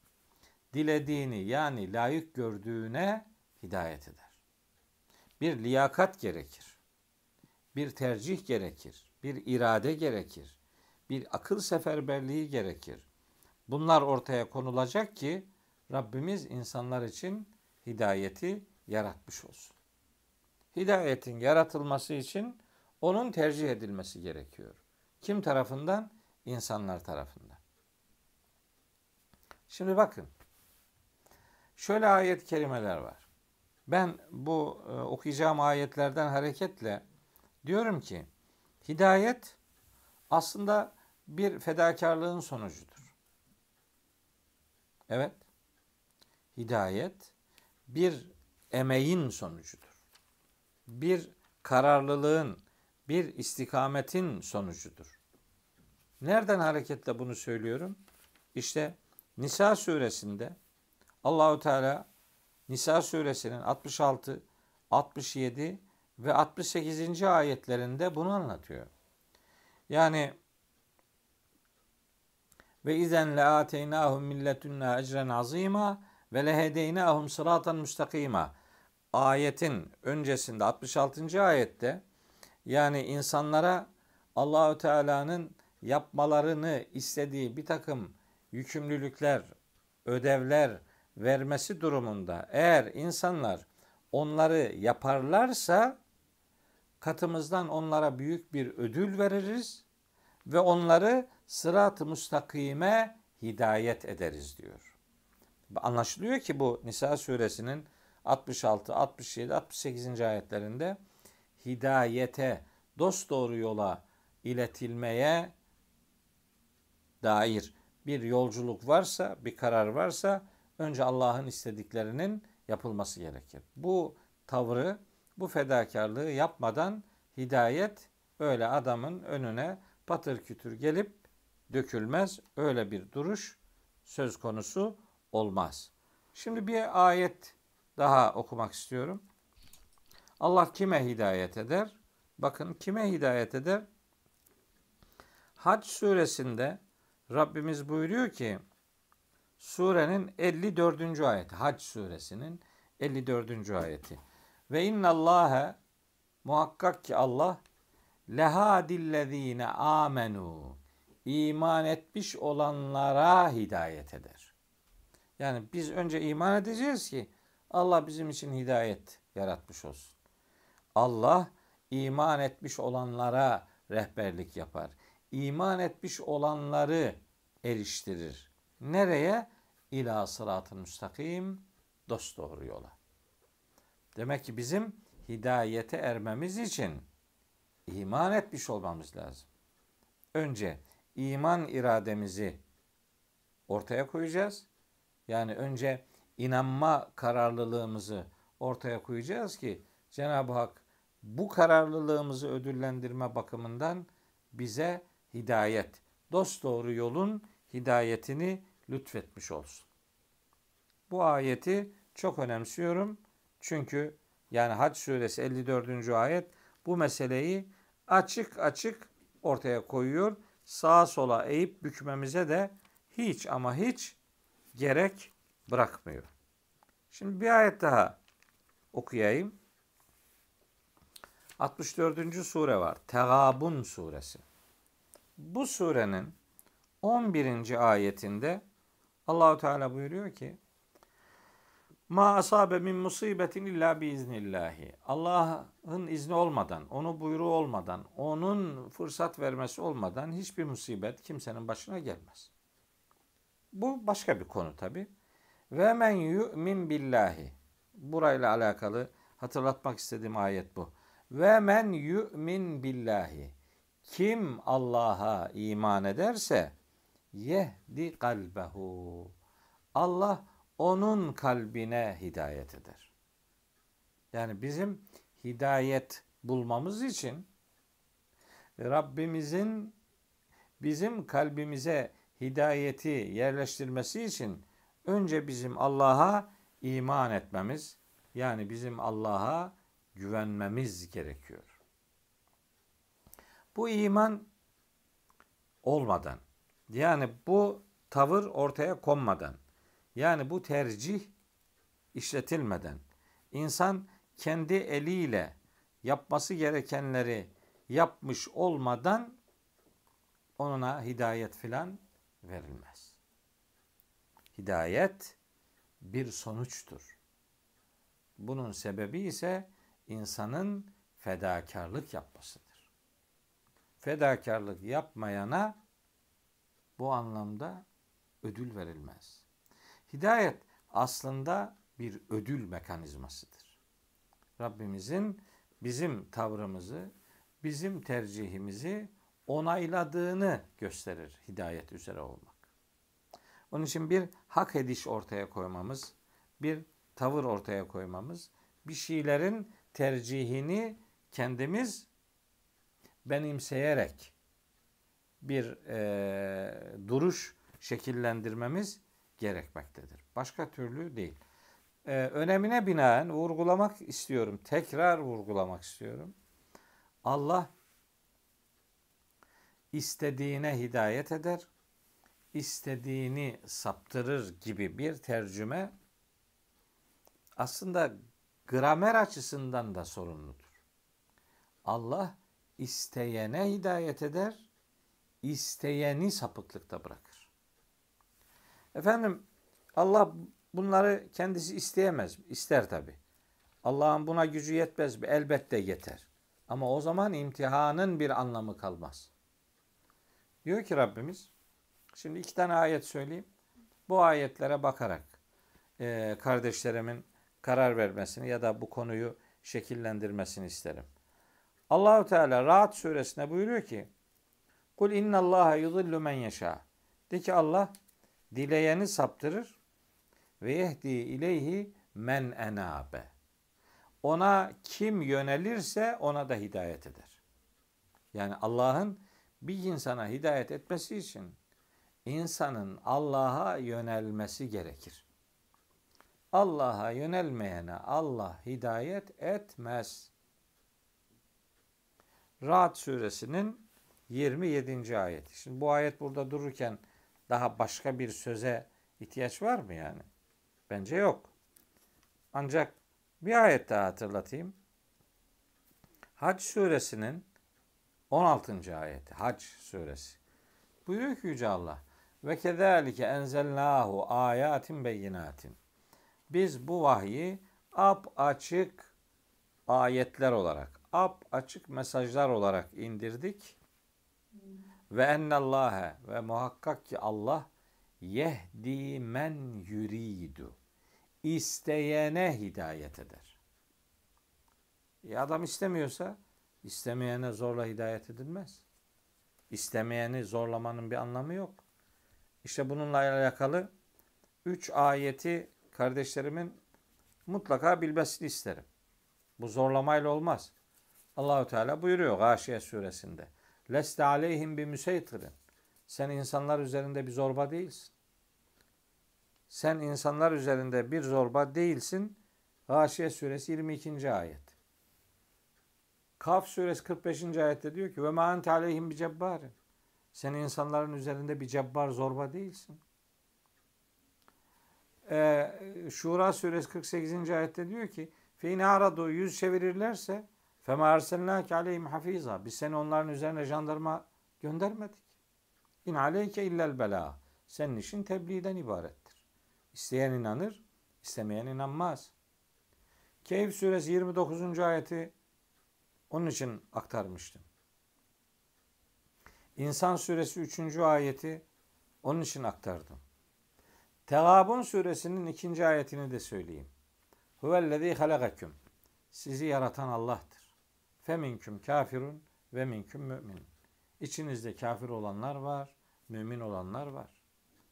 Dilediğini yani layık gördüğüne hidayet eder. Bir liyakat gerekir. Bir tercih gerekir. Bir irade gerekir. Bir akıl seferberliği gerekir. Bunlar ortaya konulacak ki Rabbimiz insanlar için hidayeti yaratmış olsun. Hidayetin yaratılması için onun tercih edilmesi gerekiyor. Kim tarafından? insanlar tarafından. Şimdi bakın. Şöyle ayet kelimeler var. Ben bu e, okuyacağım ayetlerden hareketle diyorum ki hidayet aslında bir fedakarlığın sonucudur. Evet. Hidayet bir emeğin sonucudur. Bir kararlılığın, bir istikametin sonucudur. Nereden hareketle bunu söylüyorum? İşte Nisa suresinde Allahu Teala Nisa suresinin 66, 67 ve 68. ayetlerinde bunu anlatıyor. Yani ve izen le ateynahum milletunna ecren azima ve lehedeynahum sıratan müstakima. Ayetin öncesinde 66. ayette yani insanlara Allahü Teala'nın yapmalarını istediği bir takım yükümlülükler, ödevler vermesi durumunda eğer insanlar onları yaparlarsa katımızdan onlara büyük bir ödül veririz ve onları sırat-ı müstakime hidayet ederiz diyor. Anlaşılıyor ki bu Nisa suresinin 66, 67, 68. ayetlerinde hidayete, dost doğru yola iletilmeye dair bir yolculuk varsa, bir karar varsa önce Allah'ın istediklerinin yapılması gerekir. Bu tavrı, bu fedakarlığı yapmadan hidayet öyle adamın önüne patır kütür gelip dökülmez. Öyle bir duruş söz konusu olmaz. Şimdi bir ayet daha okumak istiyorum. Allah kime hidayet eder? Bakın kime hidayet eder? Hac suresinde Rabbimiz buyuruyor ki surenin 54. ayeti Hac suresinin 54. ayeti. Ve innallâhe muhakkak ki Allah lehadillezine amenu iman etmiş olanlara hidayet eder. Yani biz önce iman edeceğiz ki Allah bizim için hidayet yaratmış olsun. Allah iman etmiş olanlara rehberlik yapar iman etmiş olanları eriştirir. Nereye? İlâ sıratın müstakim, dost doğru yola. Demek ki bizim hidayete ermemiz için iman etmiş olmamız lazım. Önce iman irademizi ortaya koyacağız. Yani önce inanma kararlılığımızı ortaya koyacağız ki Cenab-ı Hak bu kararlılığımızı ödüllendirme bakımından bize hidayet, dost doğru yolun hidayetini lütfetmiş olsun. Bu ayeti çok önemsiyorum. Çünkü yani Hac suresi 54. ayet bu meseleyi açık açık ortaya koyuyor. Sağa sola eğip bükmemize de hiç ama hiç gerek bırakmıyor. Şimdi bir ayet daha okuyayım. 64. sure var. Tegabun suresi bu surenin 11. ayetinde Allahu Teala buyuruyor ki Ma asabe min musibetin illa bi iznillahi. Allah'ın izni olmadan, onu buyruğu olmadan, onun fırsat vermesi olmadan hiçbir musibet kimsenin başına gelmez. Bu başka bir konu tabi. Ve men yu'min billahi. Burayla alakalı hatırlatmak istediğim ayet bu. Ve men yu'min billahi. Kim Allah'a iman ederse yehdi kalbehu. Allah onun kalbine hidayet eder. Yani bizim hidayet bulmamız için Rabbimizin bizim kalbimize hidayeti yerleştirmesi için önce bizim Allah'a iman etmemiz yani bizim Allah'a güvenmemiz gerekiyor. Bu iman olmadan yani bu tavır ortaya konmadan yani bu tercih işletilmeden insan kendi eliyle yapması gerekenleri yapmış olmadan onuna hidayet filan verilmez. Hidayet bir sonuçtur. Bunun sebebi ise insanın fedakarlık yapmasıdır fedakarlık yapmayana bu anlamda ödül verilmez. Hidayet aslında bir ödül mekanizmasıdır. Rabbimizin bizim tavrımızı, bizim tercihimizi onayladığını gösterir hidayet üzere olmak. Onun için bir hak ediş ortaya koymamız, bir tavır ortaya koymamız, bir şeylerin tercihini kendimiz benimseyerek bir e, duruş şekillendirmemiz gerekmektedir. Başka türlü değil. E, önemine binaen vurgulamak istiyorum. Tekrar vurgulamak istiyorum. Allah istediğine hidayet eder, istediğini saptırır gibi bir tercüme aslında gramer açısından da sorumludur. Allah isteyene hidayet eder, isteyeni sapıklıkta bırakır. Efendim Allah bunları kendisi isteyemez mi? İster tabi. Allah'ın buna gücü yetmez mi? Elbette yeter. Ama o zaman imtihanın bir anlamı kalmaz. Diyor ki Rabbimiz, şimdi iki tane ayet söyleyeyim. Bu ayetlere bakarak e, kardeşlerimin karar vermesini ya da bu konuyu şekillendirmesini isterim. Allahu Teala Rahat suresine buyuruyor ki Kul innallaha yudillu men yeşâ. De ki Allah dileyeni saptırır ve yehdi ileyhi men enabe. Ona kim yönelirse ona da hidayet eder. Yani Allah'ın bir insana hidayet etmesi için insanın Allah'a yönelmesi gerekir. Allah'a yönelmeyene Allah hidayet etmez. Ra'd suresinin 27. ayeti. Şimdi bu ayet burada dururken daha başka bir söze ihtiyaç var mı yani? Bence yok. Ancak bir ayet daha hatırlatayım. Hac suresinin 16. ayeti. Hac suresi. Buyuruyor ki Yüce Allah. Ve kezalike enzelnahu ayatin beyinatin. Biz bu vahyi ap açık ayetler olarak, ap açık mesajlar olarak indirdik. Hmm. Ve ennallâhe ve muhakkak ki Allah yehdi men yuridu. İsteyene hidayet eder. E adam istemiyorsa istemeyene zorla hidayet edilmez. İstemeyeni zorlamanın bir anlamı yok. İşte bununla alakalı üç ayeti kardeşlerimin mutlaka bilmesini isterim. Bu zorlamayla olmaz. Allahu Teala buyuruyor Gâşiye suresinde. Leste aleyhim bi müseytirin. Sen insanlar üzerinde bir zorba değilsin. Sen insanlar üzerinde bir zorba değilsin. Gâşiye suresi 22. ayet. Kaf suresi 45. ayette diyor ki ve ma ente aleyhim bi cebbarin. Sen insanların üzerinde bir cebbar zorba değilsin. Ee, Şura suresi 48. ayette diyor ki fe in aradu yüz çevirirlerse فَمَا اَرْسَلْنَاكَ عَلَيْهِمْ حَف۪يزًا Biz seni onların üzerine jandarma göndermedik. İn aleyke illel bela. Senin işin tebliğden ibarettir. İsteyen inanır, istemeyen inanmaz. Keyif suresi 29. ayeti onun için aktarmıştım. İnsan suresi 3. ayeti onun için aktardım. Tegabun suresinin 2. ayetini de söyleyeyim. Huvellezî halagaküm. Sizi yaratan Allah'tır. Feminküm kafirun ve minküm mümin. İçinizde kafir olanlar var, mümin olanlar var.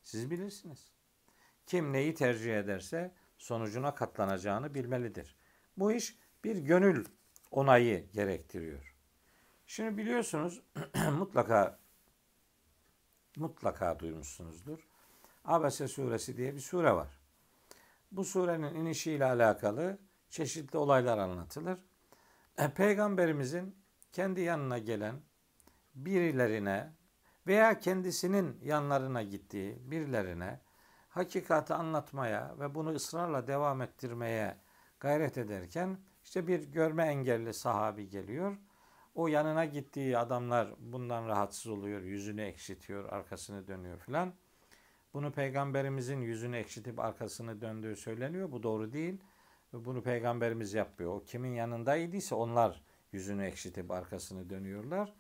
Siz bilirsiniz. Kim neyi tercih ederse sonucuna katlanacağını bilmelidir. Bu iş bir gönül onayı gerektiriyor. Şimdi biliyorsunuz mutlaka mutlaka duymuşsunuzdur. Abese suresi diye bir sure var. Bu surenin inişiyle alakalı çeşitli olaylar anlatılır. E, peygamberimizin kendi yanına gelen birilerine veya kendisinin yanlarına gittiği birilerine hakikati anlatmaya ve bunu ısrarla devam ettirmeye gayret ederken işte bir görme engelli sahabi geliyor. O yanına gittiği adamlar bundan rahatsız oluyor, yüzünü ekşitiyor, arkasını dönüyor filan. Bunu peygamberimizin yüzünü ekşitip arkasını döndüğü söyleniyor. Bu doğru değil. Bunu peygamberimiz yapmıyor. O kimin yanındaydıysa onlar yüzünü ekşitip arkasını dönüyorlar.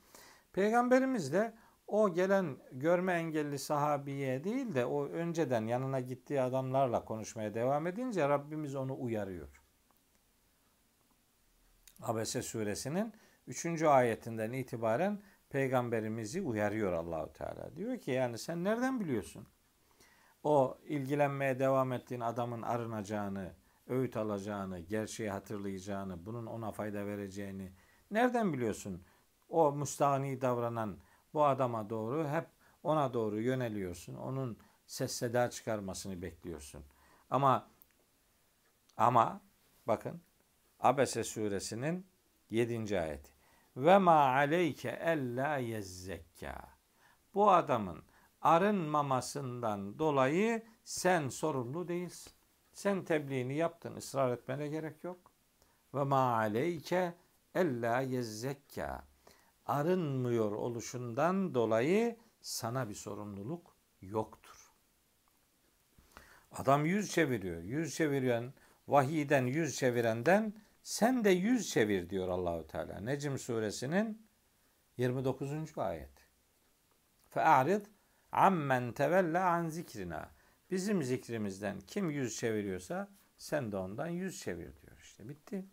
Peygamberimiz de o gelen görme engelli sahabiye değil de o önceden yanına gittiği adamlarla konuşmaya devam edince Rabbimiz onu uyarıyor. Abese suresinin 3. ayetinden itibaren peygamberimizi uyarıyor Allahu Teala. Diyor ki yani sen nereden biliyorsun? O ilgilenmeye devam ettiğin adamın arınacağını, öğüt alacağını, gerçeği hatırlayacağını, bunun ona fayda vereceğini nereden biliyorsun? O müstahni davranan bu adama doğru hep ona doğru yöneliyorsun. Onun ses seda çıkarmasını bekliyorsun. Ama ama bakın Abese suresinin 7. ayeti. Ve ma aleyke ella yezzekka. Bu adamın arınmamasından dolayı sen sorumlu değilsin. Sen tebliğini yaptın, ısrar etmene gerek yok. Ve ma aleyke ella yezzekka. Arınmıyor oluşundan dolayı sana bir sorumluluk yoktur. Adam yüz çeviriyor. Yüz çeviren, vahiyden yüz çevirenden sen de yüz çevir diyor Allahü Teala. Necm suresinin 29. ayet. Fe'arid ammen tevella an zikrina. Bizim zikrimizden kim yüz çeviriyorsa sen de ondan yüz çevir diyor işte bitti.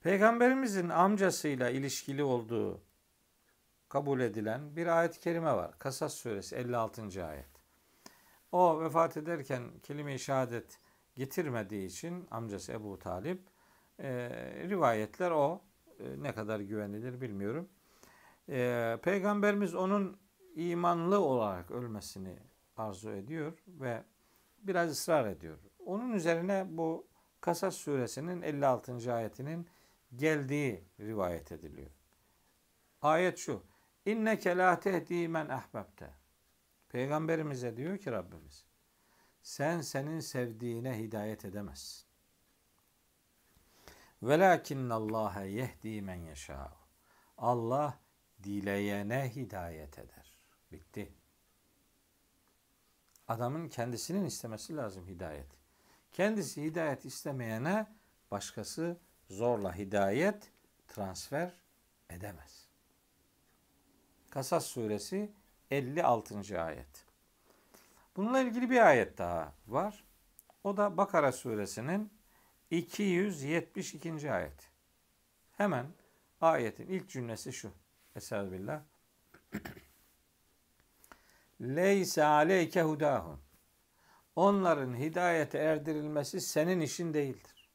Peygamberimizin amcasıyla ilişkili olduğu kabul edilen bir ayet-i kerime var. Kasas suresi 56. ayet. O vefat ederken kelime-i şehadet getirmediği için amcası Ebu Talip e, rivayetler o e, ne kadar güvenilir bilmiyorum. E, Peygamberimiz onun imanlı olarak ölmesini arzu ediyor ve biraz ısrar ediyor. Onun üzerine bu Kasas suresinin 56. ayetinin geldiği rivayet ediliyor. Ayet şu. İnneke la tehdi men ahbabte. Peygamberimize diyor ki Rabbimiz. Sen senin sevdiğine hidayet edemezsin. Velakinnallâhe yehdi men yeşâ. Allah dileyene hidayet eder. Bitti adamın kendisinin istemesi lazım hidayet. Kendisi hidayet istemeyene başkası zorla hidayet transfer edemez. Kasas suresi 56. ayet. Bununla ilgili bir ayet daha var. O da Bakara suresinin 272. ayet. Hemen ayetin ilk cümlesi şu. billah. Leyse aleyke hudahun. Onların hidayete erdirilmesi senin işin değildir.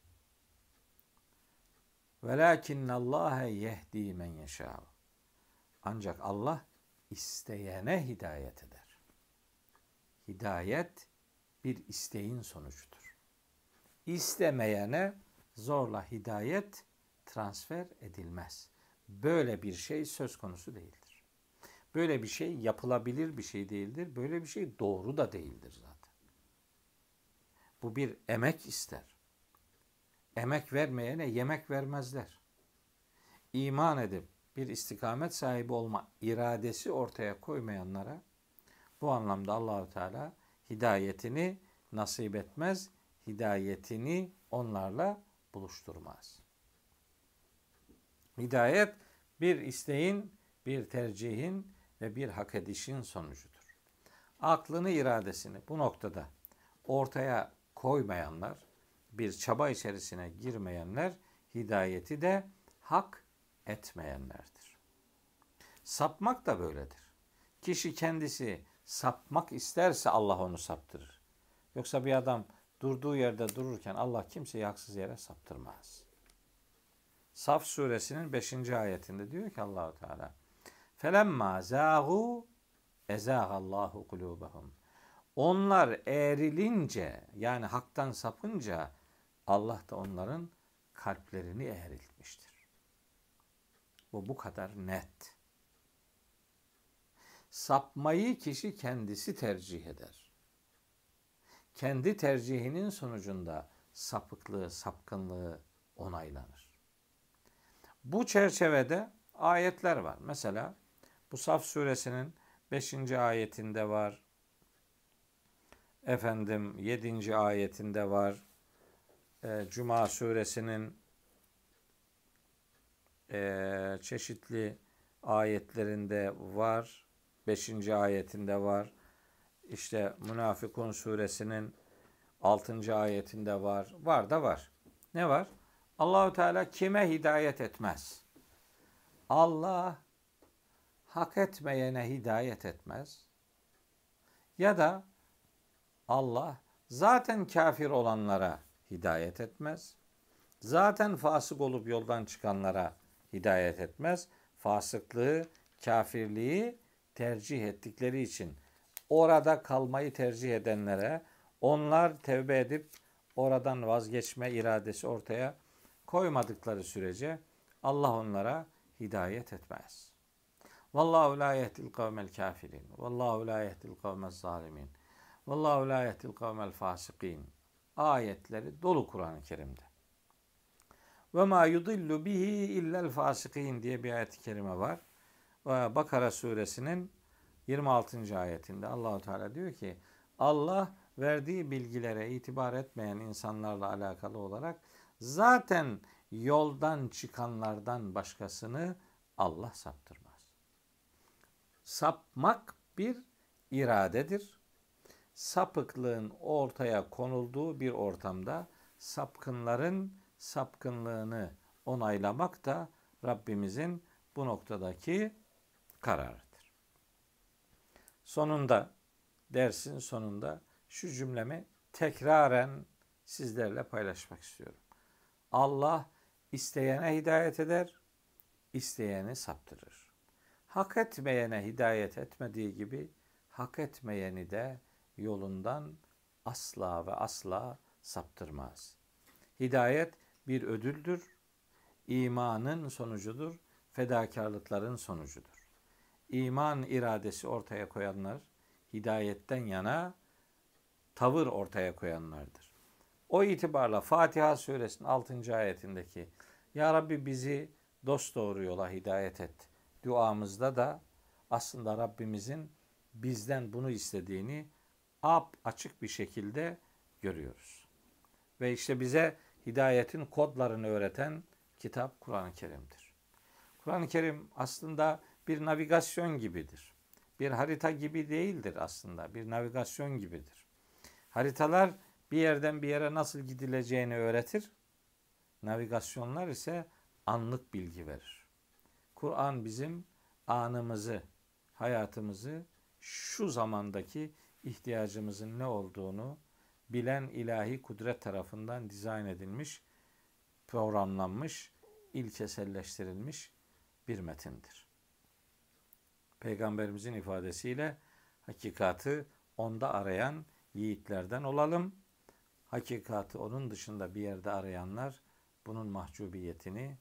Velakinne Allahe yehdi men yeşâ. Ancak Allah isteyene hidayet eder. Hidayet bir isteğin sonucudur. İstemeyene zorla hidayet transfer edilmez. Böyle bir şey söz konusu değil. Böyle bir şey yapılabilir bir şey değildir. Böyle bir şey doğru da değildir zaten. Bu bir emek ister. Emek vermeyene yemek vermezler. İman edip bir istikamet sahibi olma iradesi ortaya koymayanlara bu anlamda Allahü Teala hidayetini nasip etmez, hidayetini onlarla buluşturmaz. Hidayet bir isteğin, bir tercihin, ve bir hak edişin sonucudur. Aklını iradesini bu noktada ortaya koymayanlar, bir çaba içerisine girmeyenler hidayeti de hak etmeyenlerdir. Sapmak da böyledir. Kişi kendisi sapmak isterse Allah onu saptırır. Yoksa bir adam durduğu yerde dururken Allah kimseyi haksız yere saptırmaz. Saf suresinin 5. ayetinde diyor ki Allahu Teala Felemma zâhu ezâhallahu kulûbahum. Onlar eğrilince yani haktan sapınca Allah da onların kalplerini eğriltmiştir. Bu bu kadar net. Sapmayı kişi kendisi tercih eder. Kendi tercihinin sonucunda sapıklığı, sapkınlığı onaylanır. Bu çerçevede ayetler var. Mesela bu Saf suresinin 5. ayetinde var. Efendim 7. ayetinde var. Ee, Cuma suresinin e, çeşitli ayetlerinde var. 5. ayetinde var. İşte Münafıkun suresinin 6. ayetinde var. Var da var. Ne var? Allahu Teala kime hidayet etmez? Allah hak etmeyene hidayet etmez. Ya da Allah zaten kafir olanlara hidayet etmez. Zaten fasık olup yoldan çıkanlara hidayet etmez. Fasıklığı, kafirliği tercih ettikleri için orada kalmayı tercih edenlere onlar tevbe edip oradan vazgeçme iradesi ortaya koymadıkları sürece Allah onlara hidayet etmez.'' Vallahu la yehdil kavmel kafirin. Vallahu la yehdil kavmel zalimin. Vallahu la yehdil kavmel fasikin. Ayetleri dolu Kur'an-ı Kerim'de. Ve ma yudillu bihi illel fasikin diye bir ayet-i kerime var. Bakara suresinin 26. ayetinde Allahu Teala diyor ki Allah verdiği bilgilere itibar etmeyen insanlarla alakalı olarak zaten yoldan çıkanlardan başkasını Allah saptırır sapmak bir iradedir. Sapıklığın ortaya konulduğu bir ortamda sapkınların sapkınlığını onaylamak da Rabbimizin bu noktadaki kararıdır. Sonunda dersin sonunda şu cümlemi tekraren sizlerle paylaşmak istiyorum. Allah isteyene hidayet eder, isteyeni saptırır hak etmeyene hidayet etmediği gibi hak etmeyeni de yolundan asla ve asla saptırmaz. Hidayet bir ödüldür, imanın sonucudur, fedakarlıkların sonucudur. İman iradesi ortaya koyanlar hidayetten yana tavır ortaya koyanlardır. O itibarla Fatiha suresinin 6. ayetindeki Ya Rabbi bizi dost doğru yola hidayet etti." duamızda da aslında Rabbimizin bizden bunu istediğini ap açık bir şekilde görüyoruz. Ve işte bize hidayetin kodlarını öğreten kitap Kur'an-ı Kerim'dir. Kur'an-ı Kerim aslında bir navigasyon gibidir. Bir harita gibi değildir aslında. Bir navigasyon gibidir. Haritalar bir yerden bir yere nasıl gidileceğini öğretir. Navigasyonlar ise anlık bilgi verir. Kur'an bizim anımızı, hayatımızı şu zamandaki ihtiyacımızın ne olduğunu bilen ilahi kudret tarafından dizayn edilmiş, programlanmış, ilkeselleştirilmiş bir metindir. Peygamberimizin ifadesiyle hakikatı onda arayan yiğitlerden olalım. Hakikatı onun dışında bir yerde arayanlar bunun mahcubiyetini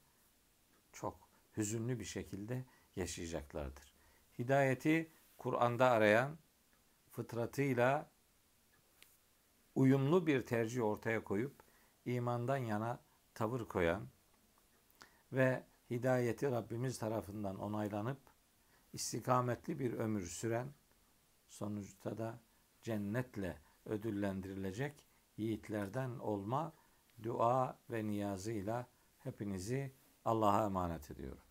çok hüzünlü bir şekilde yaşayacaklardır. Hidayeti Kur'an'da arayan, fıtratıyla uyumlu bir tercih ortaya koyup imandan yana tavır koyan ve hidayeti Rabbimiz tarafından onaylanıp istikametli bir ömür süren sonuçta da cennetle ödüllendirilecek yiğitlerden olma dua ve niyazıyla hepinizi Allah'a emanet ediyorum.